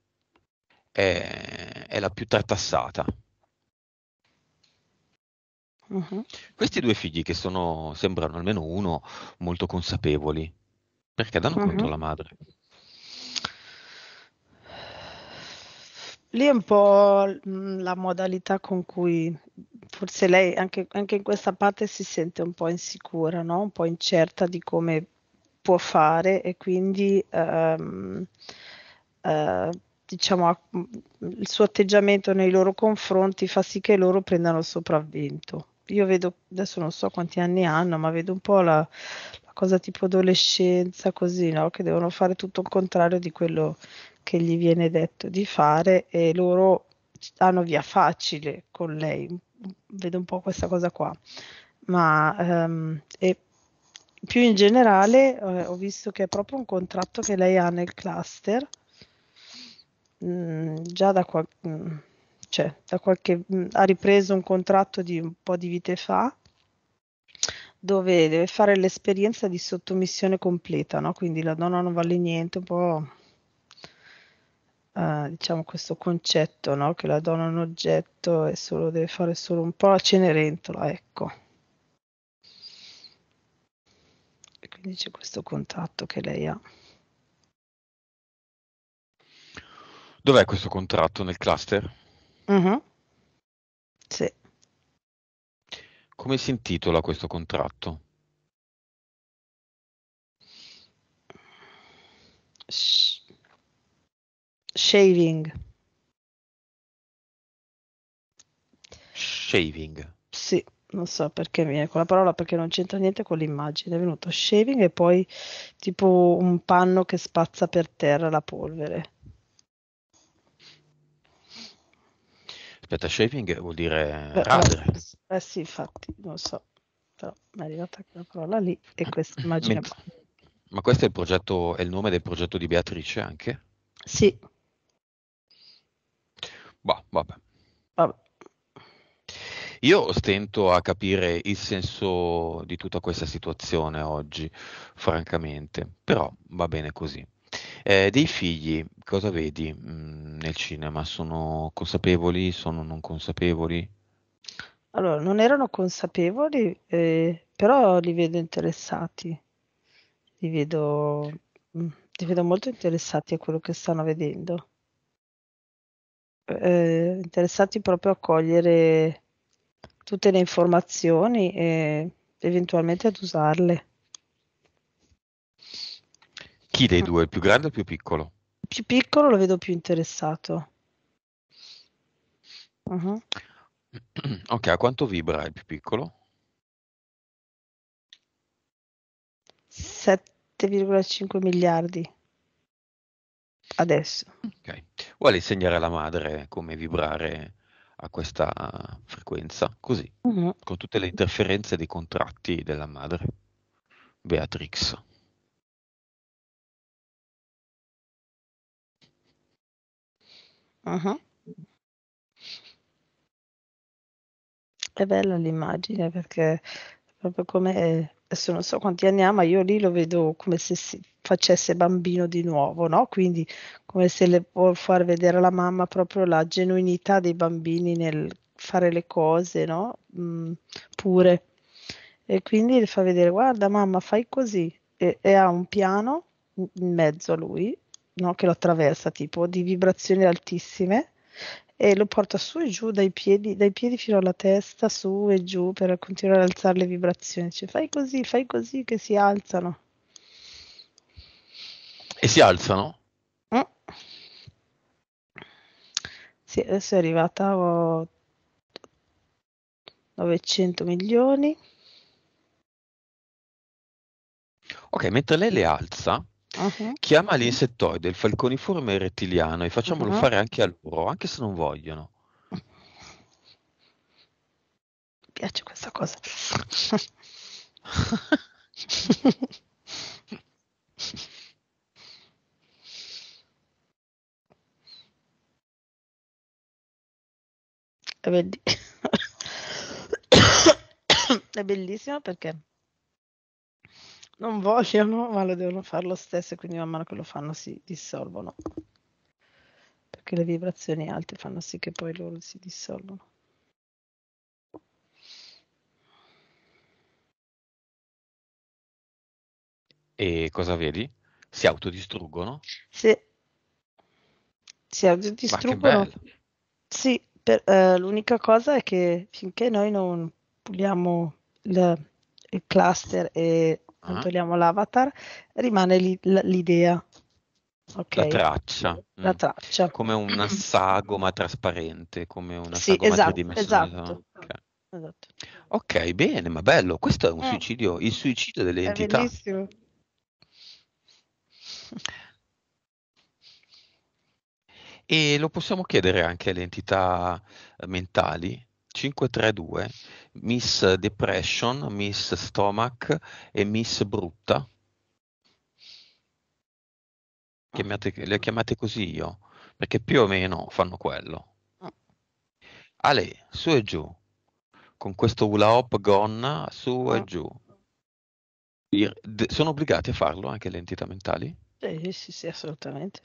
B: è, è la più tartassata. Uh-huh. Questi due figli che sono, sembrano almeno uno, molto consapevoli, perché danno uh-huh. contro mm-hmm. la madre.
C: Lì è un po' mm, la modalità con cui forse lei anche, anche in questa parte si sente un po' insicura, no? un po' incerta di come può fare e quindi ehm, eh, diciamo, il suo atteggiamento nei loro confronti fa sì che loro prendano il sopravvento. Io vedo, adesso non so quanti anni hanno, ma vedo un po' la, la cosa tipo adolescenza, così, no? che devono fare tutto il contrario di quello che gli viene detto di fare e loro hanno via facile con lei. Vedo un po' questa cosa qua. Ma ehm, e più in generale eh, ho visto che è proprio un contratto che lei ha nel cluster mm, già da, qualche mm, cioè, da qualche mm, ha ripreso un contratto di un po' di vite fa dove deve fare l'esperienza di sottomissione completa no? quindi la donna non vale niente un po' Uh, diciamo questo concetto no? che la donna è un oggetto e solo, deve fare solo un po' la cenerentola ecco Quindi c'è questo contratto che lei ha.
B: Dov'è questo contratto nel cluster? Uh-huh. Sì. Come si intitola questo contratto?
C: Sh- shaving.
B: Shaving.
C: Sì non so perché mi viene quella parola, perché non c'entra niente con l'immagine. È venuto shaving e poi tipo un panno che spazza per terra la polvere.
B: Aspetta, shaving vuol dire ah, radere.
C: Eh, eh sì, infatti, non so, però mi è arrivata quella parola lì e questa immagine. Ment-
B: ma questo è il progetto, è il nome del progetto di Beatrice anche? Sì. Boh, vabbè. Vabbè. Io stento a capire il senso di tutta questa situazione oggi, francamente, però va bene così. Eh, dei figli, cosa vedi mh, mm, nel cinema? Sono consapevoli, sono non consapevoli?
C: Allora, non erano consapevoli, eh, però li vedo interessati, li vedo, mm, li vedo molto interessati a quello che stanno vedendo. Eh, interessati proprio a cogliere tutte le informazioni e eventualmente ad usarle.
B: Chi dei due, il più grande o il più piccolo?
C: Il più piccolo lo vedo più interessato. Uh-huh.
B: Ok, a quanto vibra il più piccolo?
C: 7,5 miliardi adesso. Ok,
B: vuole insegnare alla madre come vibrare a questa frequenza, così, uh-huh. con tutte le interferenze dei contratti della madre,
A: Beatrix.
C: Uh-huh. È bella l'immagine perché proprio come adesso non so quanti anni ha, ma io lì lo vedo come se si facesse bambino di nuovo, no? Quindi come se le può far vedere alla mamma proprio la genuinità dei bambini nel fare le cose, no? Mm, pure. E quindi le fa vedere, guarda mamma, fai così. E, e ha un piano in mezzo a lui, no? Che lo attraversa, tipo, di vibrazioni altissime e lo porta su e giù dai piedi, dai piedi fino alla testa, su e giù per continuare ad alzare le vibrazioni. Cioè, fai così, fai così che si alzano.
B: E si alzano?
C: Mm. Sì, adesso è arrivata a 900 milioni.
B: Ok, mentre lei le alza, Uh-huh. Chiama l'insettoide, il falconiforme rettiliano e facciamolo uh-huh. fare anche a loro, anche se non vogliono. Mi
A: piace questa cosa.
C: È bellissimo perché non vogliono, ma lo devono fare lo stesso, quindi man mano che lo fanno si dissolvono. Perché le vibrazioni alte fanno sì che poi loro si dissolvono.
B: E cosa vedi? Si autodistruggono?
C: Sì. Si autodistruggono. Sì, per, eh, l'unica cosa è che finché noi non puliamo il, il cluster e non ah. togliamo l'avatar, rimane lì, l'idea. Okay. La
B: traccia. Mm.
C: La traccia.
B: Come una sagoma trasparente, come una sì, sagoma esatto, tridimensionale. Esatto. Okay. esatto. ok, bene, ma bello. Questo è un eh, suicidio, il suicidio delle entità. Bellissimo. E lo possiamo chiedere anche alle entità mentali 532, Miss Depression, Miss Stomach e Miss Brutta. Chiamate, le ho chiamate così io, perché più o meno fanno quello. Ale, su e giù, con questo hula hop gonna, su e ah. giù. Sono obbligati a farlo anche le entità mentali?
C: Sì, sì, sì, assolutamente.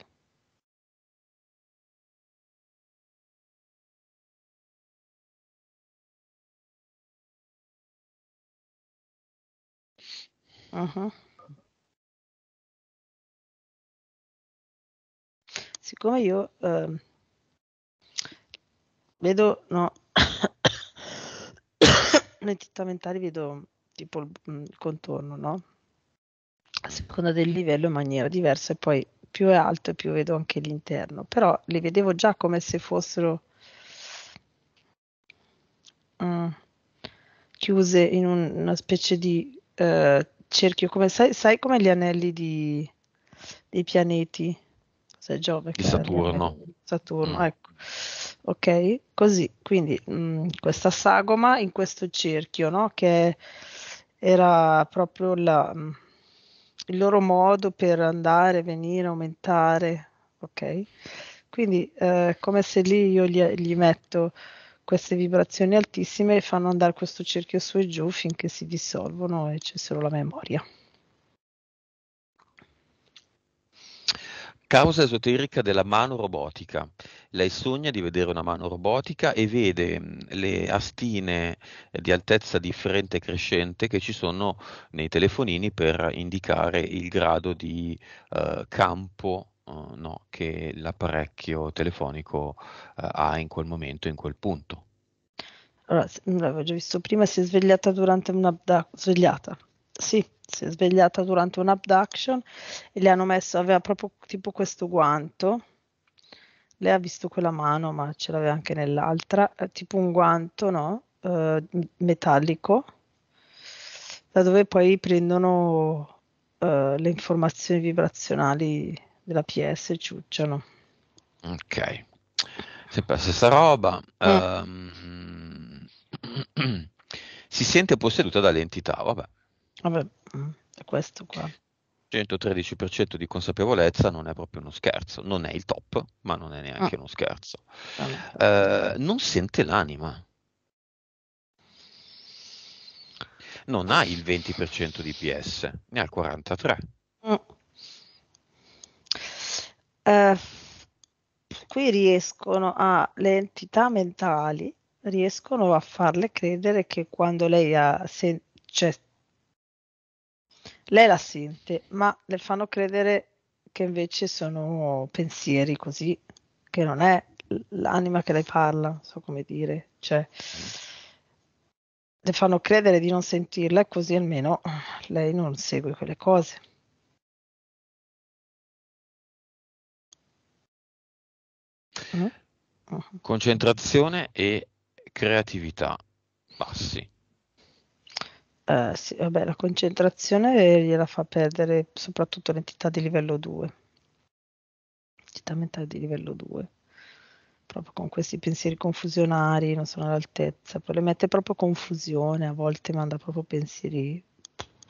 A: Ah-ah. Siccome
C: io, ehm vedo no nei mentali vedo tipo il, mm, il contorno, no, a seconda del livello in maniera diversa e poi più è alto più vedo anche l'interno, però li vedevo già come se fossero mh, mm, chiuse in un, una specie di eh, cerchio, come sai, sai come gli anelli di, dei pianeti? Se Giove? Di Saturno. Saturno, mm. ecco. Ok, così, quindi mh, mm, questa sagoma in questo cerchio, no? Che era proprio la, mh, mm, il loro modo per andare, venire, aumentare, ok? Quindi eh, come se lì io gli, gli metto queste vibrazioni altissime fanno andare questo cerchio su e giù finché si dissolvono e c'è solo la memoria.
B: Causa esoterica della mano robotica. Lei sogna di vedere una mano robotica e vede mm, le astine eh, di altezza differente e crescente che ci sono nei telefonini per indicare il grado di eh, campo eh, no, che l'apparecchio telefonico uh, ha in quel momento, in quel punto.
C: Allora, mm, l'avevo già visto prima, si è svegliata durante un'abduction, svegliata, sì, si è svegliata durante un'abduction e le hanno messo, aveva proprio tipo questo guanto, lei ha visto quella mano, ma ce l'aveva anche nell'altra, eh, tipo un guanto, no? Uh, metallico, da dove poi prendono uh, le informazioni vibrazionali della PS ciucciano.
B: Ok, sempre la stessa roba. Mm. Um, si sente posseduta dall'entità, vabbè.
C: Vabbè, mm, è questo qua.
B: 113% di consapevolezza non è proprio uno scherzo, non è il top, ma non è neanche ah. uno scherzo. Ah. non sente l'anima. Non ha il 20% di PS, ne ha il 43.
C: Oh. Mm. Eh, qui riescono a, le entità mentali riescono a farle credere che quando lei ha, se, cioè, lei la sente, ma le fanno credere che invece sono pensieri così, che non è l'anima che le parla, non so come dire, cioè le fanno credere di non sentirla e così almeno lei non segue quelle cose.
B: Uh-huh. concentrazione e creatività
C: bassi. Uh, sì, vabbè, la concentrazione gliela fa perdere soprattutto l'entità di livello 2, entità mentale di livello 2, proprio con questi pensieri confusionari, non sono all'altezza, poi le mette proprio confusione, a volte manda proprio pensieri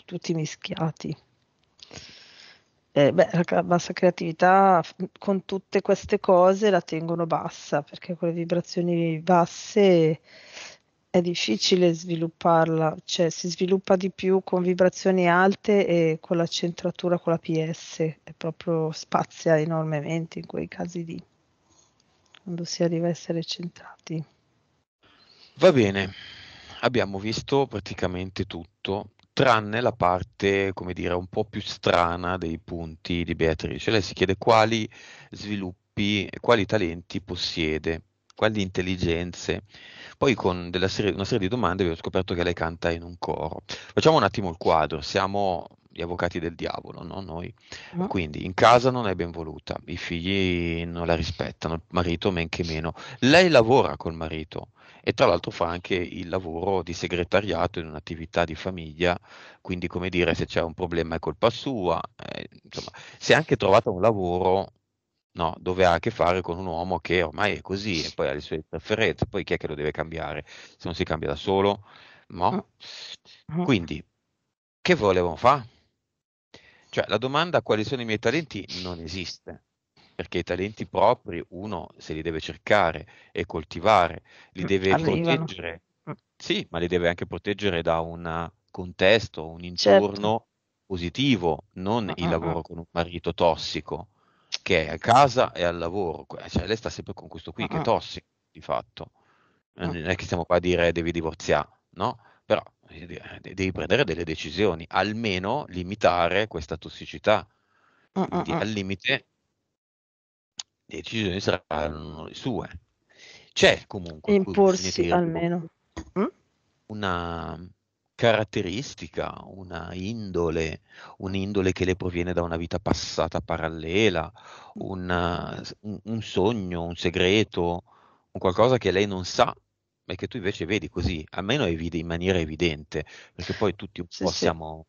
C: tutti mischiati. Eh, beh, la bassa creatività con tutte queste cose la tengono bassa perché con le vibrazioni basse è difficile svilupparla, cioè si sviluppa di più con vibrazioni alte e con la centratura con la PS, è proprio spazia enormemente in quei casi lì, quando si arriva a essere centrati.
B: Va bene, abbiamo visto praticamente tutto tranne la parte, come dire, un po' più strana dei punti di Beatrice. Lei si chiede quali sviluppi, quali talenti possiede, quali intelligenze. Poi con serie, una serie di domande abbiamo scoperto che lei canta in un coro. Facciamo un attimo il quadro, siamo gli avvocati del diavolo, no? Noi. No. Quindi in casa non è ben voluta, i figli non la rispettano, il marito men che meno. Lei lavora col marito, e tra l'altro fa anche il lavoro di segretariato in un'attività di famiglia, quindi come dire se c'è un problema è colpa sua, eh, insomma, si è anche trovato un lavoro no, dove ha a che fare con un uomo che ormai è così e poi ha le sue preferenze, poi chi è che lo deve cambiare se non si cambia da solo? No? Ah, ah. Quindi, che volevo fare? Cioè, la domanda quali sono i miei talenti non esiste perché i talenti propri uno se li deve cercare e coltivare, li mm, deve Arrivano. proteggere, mm. sì, ma li deve anche proteggere da un contesto, un certo. intorno certo. positivo, non uh-huh. il ah, ah, ah. lavoro con un marito tossico che è a casa e al lavoro, cioè lei sta sempre con questo qui uh-huh. che è tossico di fatto, uh-huh. non è che stiamo qua a dire devi divorziare, no? Però eh, eh, devi prendere delle decisioni, almeno limitare questa tossicità. Quindi, al limite le decisioni saranno le sue. C'è comunque imporsi almeno mm? una caratteristica, una indole, un'indole che le proviene da una vita passata parallela, una, un, sogno, un segreto, un qualcosa che lei non sa ma che tu invece vedi così, almeno in maniera evidente, perché poi tutti un sì, po' sì. siamo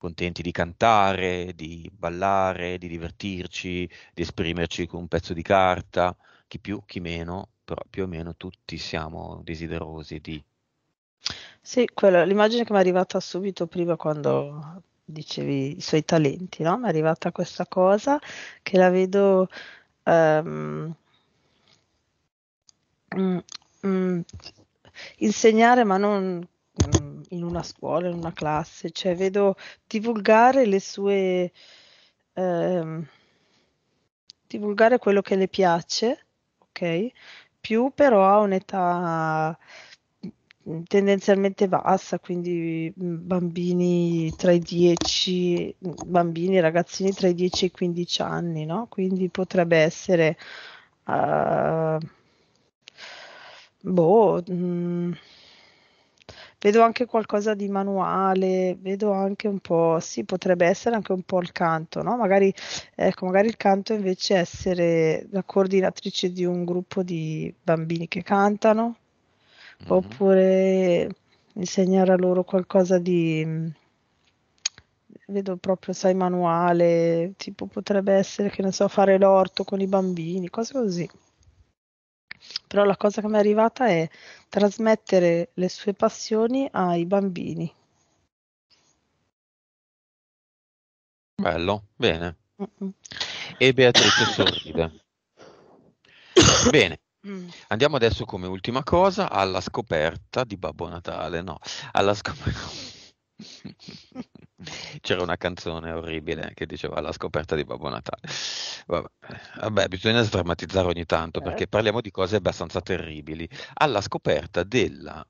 B: contenti di cantare, di ballare, di divertirci, di esprimerci con un pezzo di carta, chi più, chi meno, però più o meno tutti siamo desiderosi di...
C: Sì, quello, l'immagine che mi è arrivata subito prima quando dicevi i suoi talenti, no? Mi è arrivata questa cosa che la vedo... Um, mm, mm, insegnare ma non in una scuola, in una classe, cioè vedo divulgare le sue... Ehm, divulgare quello che le piace, ok? Più però ha un'età mm, tendenzialmente bassa, quindi mm, bambini tra i 10, mm, bambini, ragazzini tra i 10 e i 15 anni, no? Quindi potrebbe essere... Uh, boh... Mh, vedo anche qualcosa di manuale, vedo anche un po', sì, potrebbe essere anche un po' il canto, no? Magari, ecco, magari il canto invece è essere la coordinatrice di un gruppo di bambini che cantano, mm-hmm. oppure insegnare a loro qualcosa di mm, vedo proprio, sai, manuale, tipo potrebbe essere, che ne so, fare l'orto con i bambini, cose così però la cosa che mi è arrivata è trasmettere le sue passioni ai bambini.
B: Bello, bene. Mm-mm. E Beatrice sorride. bene. Mm. Andiamo adesso come ultima cosa alla scoperta di Babbo Natale, no, alla scoperta C'era una canzone orribile che diceva La scoperta di Babbo Natale. Vabbè, Vabbè bisogna sdrammatizzare ogni tanto eh. perché parliamo di cose abbastanza terribili. Alla scoperta del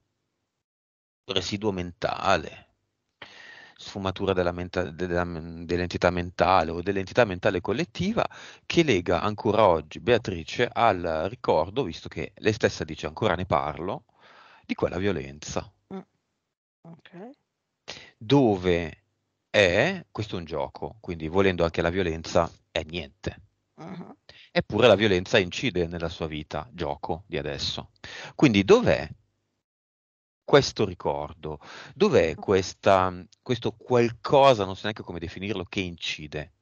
B: residuo mentale, sfumatura della menta- della, dell'entità mentale o dell'entità mentale collettiva che lega ancora oggi Beatrice al ricordo, visto che lei stessa dice ancora ne parlo, di quella violenza.
A: Mm. Okay
B: dove è, questo è un gioco, quindi volendo anche la violenza, è niente. Uh-huh. Eppure la violenza incide nella sua vita, gioco di adesso. Quindi dov'è questo ricordo? Dov'è questa, questo qualcosa, non so neanche come definirlo, che incide?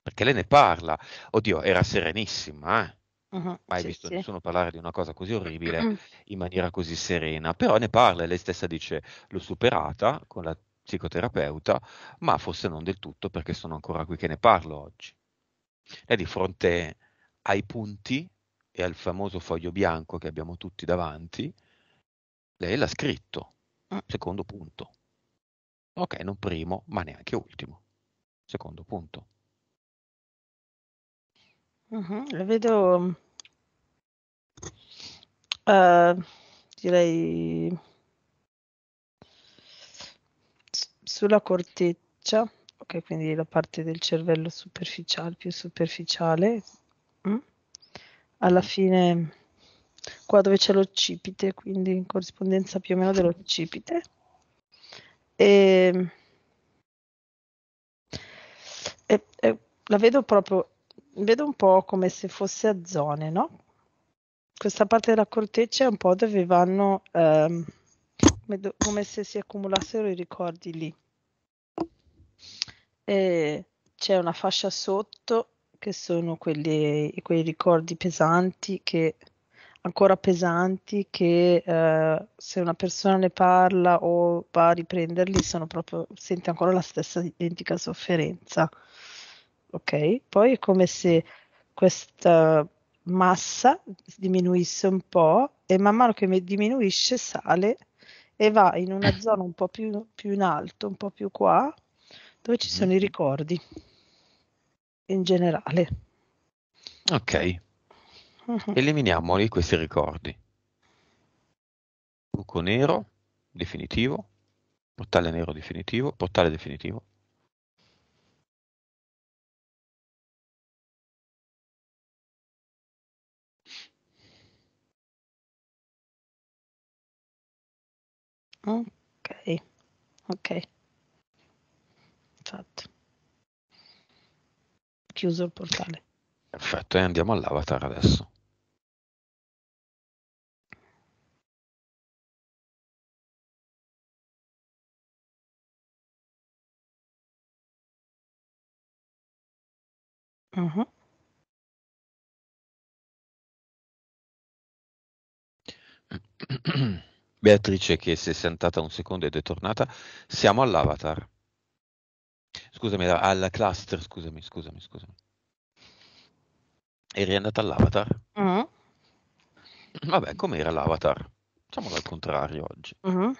B: Perché lei ne parla. Oddio, era serenissima, eh? Uh-huh, mai sì, visto sì. nessuno parlare di una cosa così orribile in maniera così serena, però ne parla e lei stessa dice l'ho superata con la psicoterapeuta, ma forse non del tutto perché sono ancora qui che ne parlo oggi. È di fronte ai punti e al famoso foglio bianco che abbiamo tutti davanti, lei l'ha scritto, ah. secondo punto. Ok, non primo, ma neanche ultimo, secondo punto.
C: Mh-mh, vedo ehm, direi sulla corteccia, ok, quindi la parte del cervello superficiale, più superficiale, mh, alla fine qua dove c'è l'occipite, quindi in corrispondenza più o meno dell'occipite. Ehm e e la vedo proprio vedo un po' come se fosse a zone, no? Questa parte della corteccia è un po' dove vanno, ehm, come se si accumulassero i ricordi lì. E c'è una fascia sotto che sono quelli, quei ricordi pesanti che ancora pesanti che eh, se una persona ne parla o va a riprenderli sono proprio sente ancora la stessa identica sofferenza ok? Poi è come se questa massa diminuisse un po' e man mano che diminuisce sale e va in una eh. zona un po' più, più in alto, un po' più qua, dove ci sono i mm-hmm. ricordi in generale.
B: Ok, uh eliminiamoli questi ricordi. Buco nero, definitivo, portale nero definitivo, portale definitivo.
C: Okay, ok. Fatto. Chiuso il portale.
A: Perfetto, e andiamo all'avatar adesso.
B: Uh-huh. Beatrice che si è sentata un secondo ed è tornata. Siamo all'avatar. Scusami, al cluster, scusami, scusami, scusami. Eri andata all'avatar? Uh-huh. Vabbè, com'era l'avatar? Facciamolo al contrario oggi.
C: Uh-huh.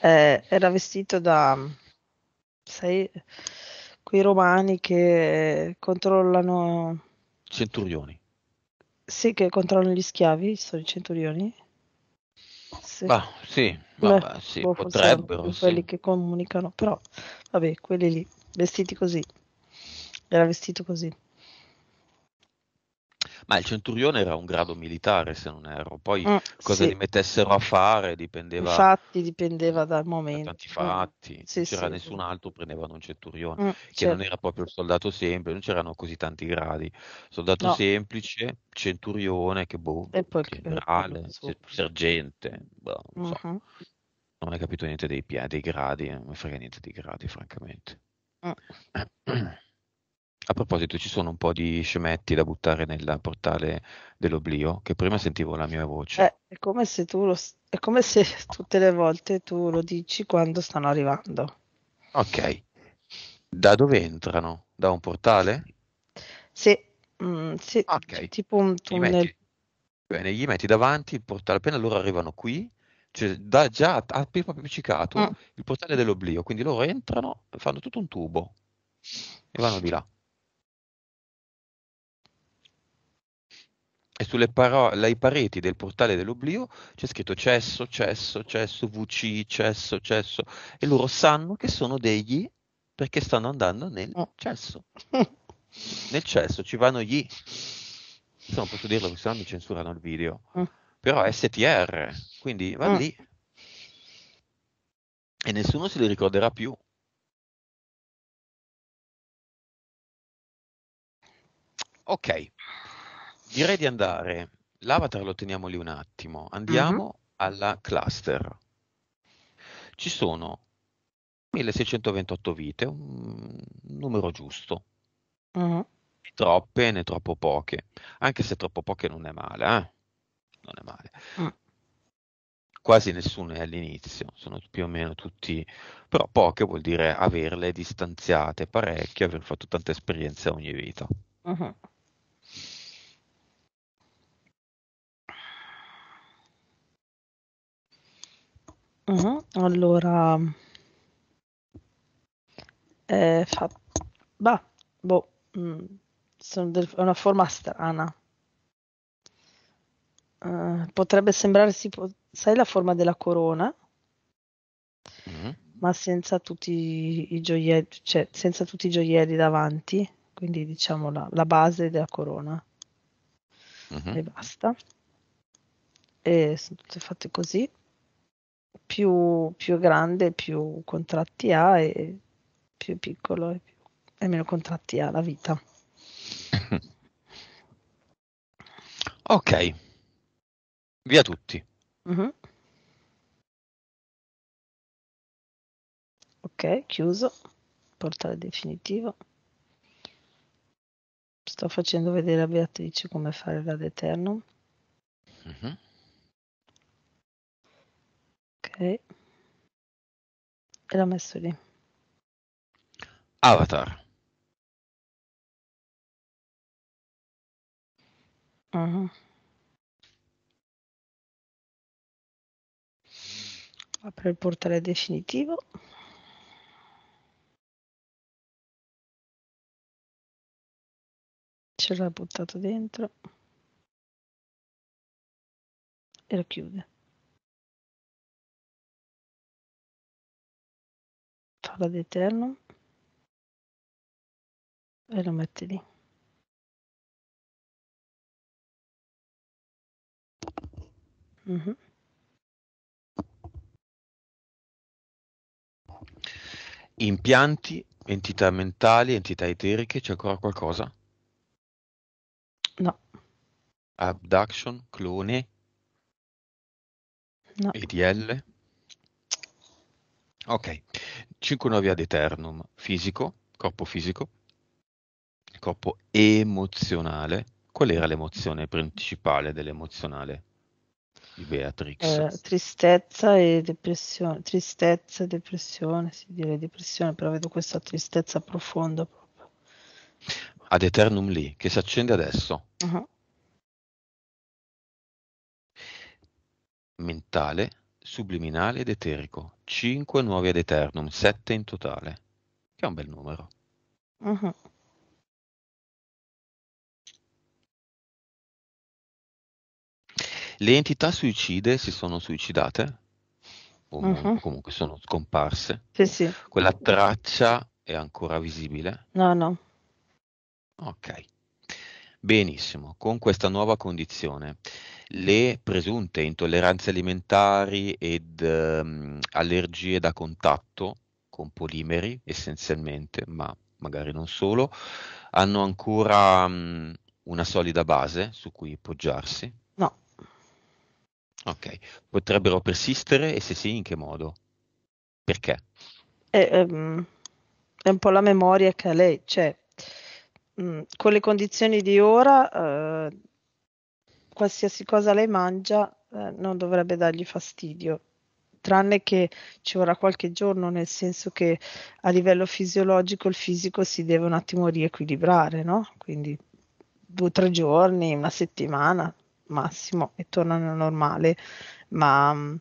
C: Eh, era vestito da sei, quei romani che controllano...
B: Centurioni.
C: Sì, che controllano gli schiavi, sono i centurioni. Sì, bah, sì, vabbè, Beh, sì boh, potrebbero. Sì. Quelli che comunicano, però vabbè, quelli lì, vestiti così. Era vestito così
B: ma il centurione era un grado militare se non erro, poi mm, cosa sì. li mettessero a fare dipendeva... Infatti
C: dipendeva dal momento. Da tanti fatti, mm, sì, non c'era sì, nessun
B: altro, prendevano un centurione, mm, che certo. non era proprio il soldato semplice, non c'erano così tanti gradi, soldato no. semplice, centurione, che boh, e poi generale, se, sergente, boh, non uh-huh. so. Mm-hmm. Non hai capito niente dei, dei gradi, eh, non mi frega niente dei gradi, francamente. Mm. A proposito, ci sono un po' di scemetti da buttare nel portale dell'oblio, che prima sentivo la mia voce.
C: Eh, è, come lo, è, come se tutte le volte tu lo dici quando stanno arrivando.
B: Ok. Da dove entrano? Da un portale?
C: Sì, mm, sì. Okay. tipo un tunnel. Gli
B: bene, gli metti davanti il portale, appena loro arrivano qui, cioè da, già ha prima appiccicato mm. il portale dell'oblio, quindi loro entrano, fanno tutto un tubo e vanno di là. e sulle paro- pareti del portale dell'oblio c'è scritto cesso, cesso, cesso, VC, cesso, cesso, e loro sanno che sono degli perché stanno andando nel eh. cesso. nel cesso ci vanno gli... Se non posso dirlo, se no mi censurano il video. Mm. Però STR, quindi va mm. lì. E nessuno se li ricorderà più. Ok, Direi di andare, l'avatar lo teniamo lì un attimo, andiamo uh-huh. alla cluster. Ci sono 1628 vite, un numero giusto. Uh-huh. Troppe né troppo poche, anche se troppo poche non è male, eh? non è male. uh Quasi nessuno è all'inizio, sono più o meno tutti, però poche vuol dire averle distanziate parecchie, aver fatto tante esperienze ogni vita. Uh-huh.
C: Mh-mh. Uh-huh. Allora è eh, fa bah, boh, mhmm, sono del è una forma strana. Uhm, potrebbe sembrare tipo sai la forma della corona? Mh-mh. Ma senza tutti i gioielli, cioè senza tutti i gioielli davanti, quindi diciamo la la base della corona. Mh-mh. E basta. E sono tutte fatte così più, più grande, più contratti ha e più piccolo e, più, e meno contratti ha la vita.
B: ok, via tutti.
A: Mm-hmm. Ok,
C: chiuso, portale definitivo. Sto facendo vedere a Beatrice come fare la Deternum. mm hmm e l'ho messo lì.
A: Avatar. Uh-huh. Mm-hmm. Apre il portale definitivo. Ce l'ha buttato dentro. E lo chiude. farlo ad eternum e lo metti lì.
B: Mm -hmm. Impianti, entità mentali, entità eteriche, c'è ancora qualcosa? No. Abduction, clone? No. EDL? Ok cinque nuovi ad eternum, fisico, corpo fisico, corpo emozionale. Qual era l'emozione principale dell'emozionale di Beatrix?
C: Eh, tristezza e depressione, tristezza e depressione, si direi depressione, però vedo questa tristezza profonda proprio.
B: Ad eternum lì, che si accende adesso. Uh-huh. Mentale, subliminale ed eterico, 5 nuovi ad eternum, 7 in totale, che è un bel numero. Uh-huh. Le entità suicide si sono suicidate, o uh-huh. comunque sono scomparse. Sì, sì. Quella traccia è ancora visibile?
C: No, no. Ok.
B: Benissimo, con questa nuova condizione le presunte intolleranze alimentari ed ehm, allergie da contatto con polimeri essenzialmente, ma magari non solo, hanno ancora mh, mhmm, una solida base su cui poggiarsi? No. Ok, potrebbero persistere e se sì in che modo? Perché?
C: È, eh, um, ehm, è un po' la memoria che lei c'è. Cioè, mhmm, con le condizioni di ora... Uh, qualsiasi cosa lei mangia eh, non dovrebbe dargli fastidio, tranne che ci vorrà qualche giorno, nel senso che a livello fisiologico il fisico si deve un attimo riequilibrare, no? Quindi due o tre giorni, una settimana massimo e tornano normale, ma mm,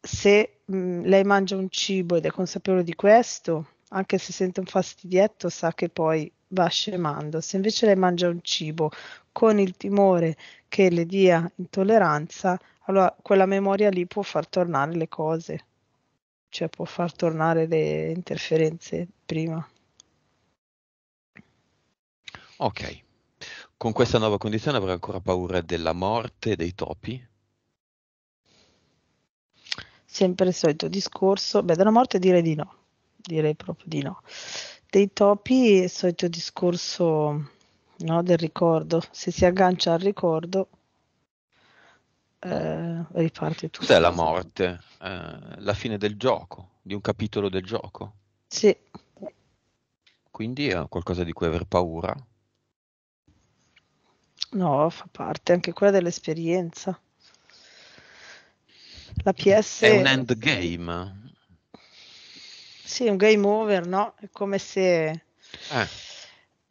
C: se mh, mm, lei mangia un cibo ed è consapevole di questo, anche se sente un fastidietto, sa che poi va scemando. Se invece lei mangia un cibo con il timore che le dia intolleranza, allora quella memoria lì può far tornare le cose, cioè può far tornare le interferenze prima.
B: Ok, con questa nuova condizione avrei ancora paura della morte dei topi?
C: Sempre il solito discorso, beh della morte direi di no, direi proprio di no. Dei topi, il solito discorso no, del ricordo. Se si aggancia al ricordo, eh, riparte tutto.
B: Cos'è la morte? Eh, la fine del gioco, di un capitolo del gioco? Sì. Quindi è qualcosa di cui aver paura?
C: No, fa parte anche quella dell'esperienza. La PS... È un
B: endgame.
C: Sì, un game over, no? È come se... Eh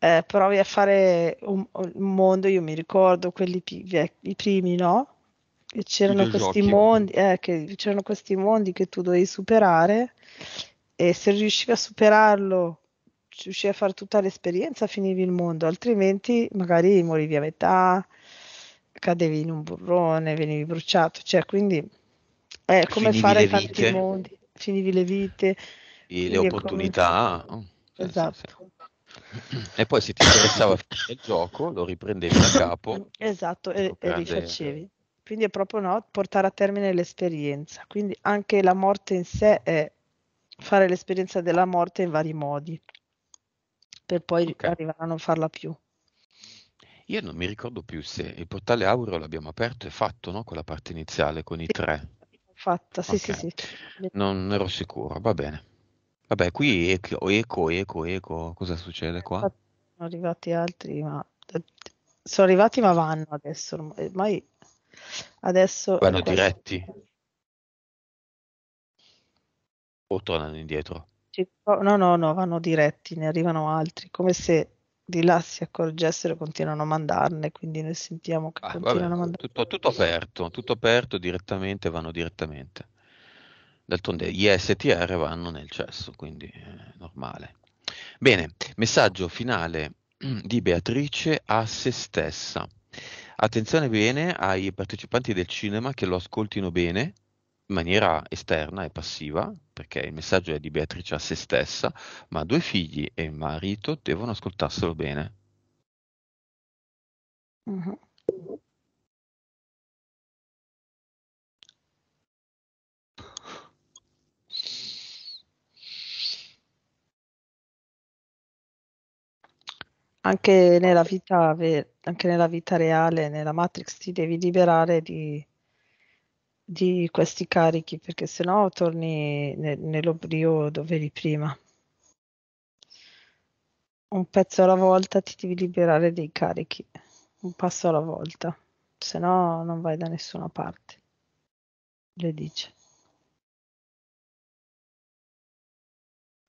C: eh, provi a fare un, un, mondo, io mi ricordo quelli eh, i primi, no? Che c'erano questi, mondi, eh, che c'erano questi mondi che tu dovevi superare e se riuscivi a superarlo riuscivi a fare tutta l'esperienza, finivi il mondo, altrimenti magari morivi a metà, cadevi in un burrone, venivi bruciato, cioè quindi è come finivi fare tanti mondi, finivi le vite, e le opportunità. Come... Oh, esatto. Sì, sì. Esatto
B: e poi se ti interessava il gioco lo riprendevi da capo
C: esatto ecco, e, e rifacevi quindi è proprio no, portare a termine l'esperienza quindi anche la morte in sé è fare l'esperienza della morte in vari modi per poi okay. arrivare a non farla più
B: io non mi ricordo più se il portale Aureo l'abbiamo aperto e fatto, no? Quella parte iniziale con i tre.
C: Fatta, sì, okay. sì, sì.
B: Non ero sicuro, va bene. Vabbè, qui eco, eco, eco, eco. Cosa succede qua? Sono
C: arrivati altri, ma eh, sono arrivati ma vanno adesso. Ormai eh, adesso vanno adesso...
B: diretti o tornano indietro?
C: Oh, no, no, no, vanno diretti, ne arrivano altri, come se di là si accorgessero e continuano a mandarne, quindi noi sentiamo che ah, continuano vabbè, a mandarne.
B: Tutto, tutto aperto, tutto aperto direttamente, vanno direttamente. D'altronde gli STR vanno nel cesso, quindi è eh, normale. Bene, messaggio finale di Beatrice a se stessa. Attenzione bene ai partecipanti del cinema che lo ascoltino bene, in maniera esterna e passiva, perché il messaggio è di Beatrice a se stessa, ma due figli e il marito devono ascoltarselo bene.
A: Uh-huh.
C: Anche nella vita, anche nella vita reale, nella Matrix, ti devi liberare di, di questi carichi, perché sennò torni ne- nell'oblio dove eri prima. Un pezzo alla volta ti devi liberare dei carichi, un passo alla volta, se no non vai da nessuna parte, le dice.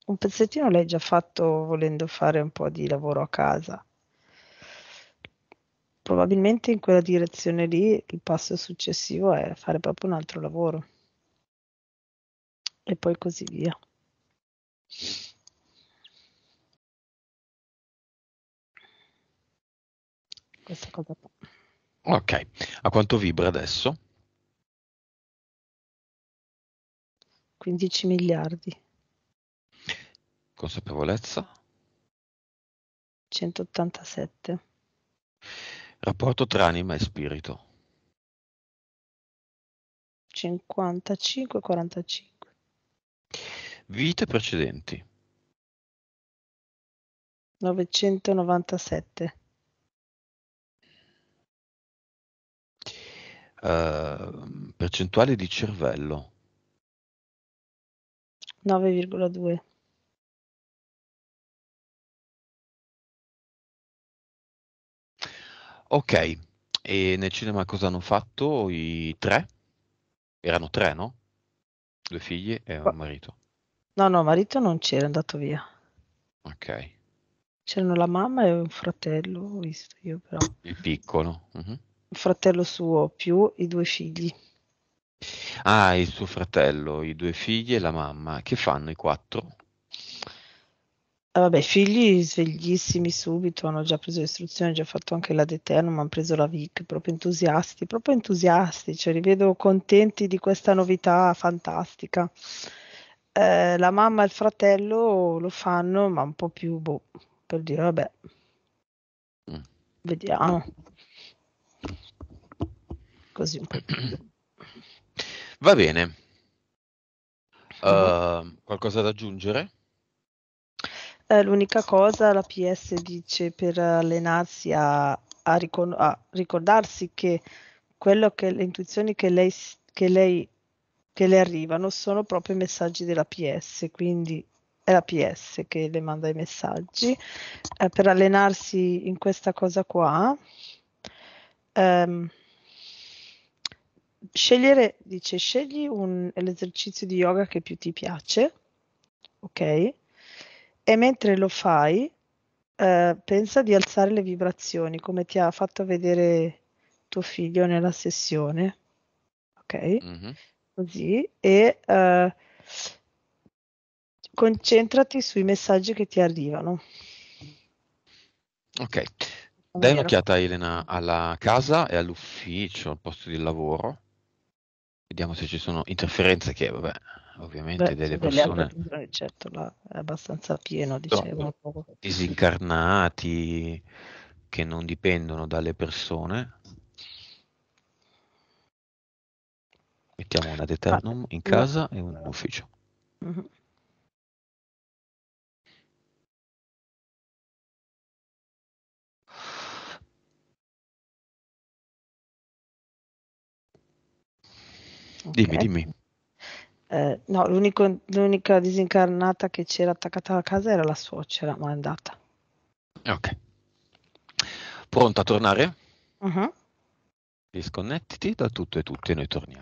C: Un pezzettino l'hai già fatto volendo fare un po' di lavoro a casa. Probabilmente in quella direzione lì il passo successivo è fare proprio un altro lavoro. E poi così via. Questa cosa qua.
A: Ok, a quanto vibra adesso?
C: 15 miliardi.
A: Consapevolezza?
C: 187.
B: Rapporto tra anima e spirito?
C: 55-45.
B: Vite precedenti?
C: 997.
A: Uh, percentuale di cervello?
C: 9,2.
B: Ok, e nel cinema cosa hanno fatto i tre? Erano tre, no? Due figlie e un marito.
C: No, no, marito non c'era, è andato via. Ok. C'erano la mamma e un fratello, ho visto io però.
B: Il piccolo. Mhm. uh-huh.
C: Il fratello suo più i due figli.
B: Ah, il suo fratello, i due figli e la mamma. Che fanno i quattro?
C: Ah, vabbè, figli sveglissimi subito, hanno già preso l'istruzione, hanno già fatto anche la Deternum, hanno preso la VIC, proprio entusiasti, proprio entusiasti, cioè li vedo contenti di questa novità fantastica. Eh, la mamma e il fratello lo fanno, ma un po' più, boh, per dire, vabbè, mm. vediamo. Così un po' più.
B: Va bene. Uh, qualcosa da aggiungere?
C: Eh, l'unica cosa, la PS dice per allenarsi a, a, ricon- a ricordarsi che, che, le intuizioni che lei, che, lei, che le arrivano sono proprio i messaggi della PS, quindi è la PS che le manda i messaggi. Eh, per allenarsi in questa cosa qua, ehm, scegliere, dice, scegli un, l'esercizio di yoga che più ti piace, ok? E mentre lo fai, eh, pensa di alzare le vibrazioni come ti ha fatto vedere tuo figlio nella sessione. Ok? Mm-hmm. Così. E eh, concentrati sui messaggi che ti arrivano.
B: Ok. Dai un'occhiata, Elena, alla casa e all'ufficio, al posto di lavoro. Vediamo se ci sono interferenze che, vabbè, ovviamente Beh, delle persone
C: altre, certo là, è abbastanza pieno dicevo
B: disincarnati che non dipendono dalle persone mettiamo una deternum ah, in casa e un
A: ufficio mhm.
B: okay. dimmi dimmi
C: eh, no, l'unica disincarnata che c'era attaccata alla casa era la suocera, ma è andata.
B: Ok. Pronta a tornare? Uh-huh. Mhm. Disconnettiti da tutto e tutti e noi torniamo.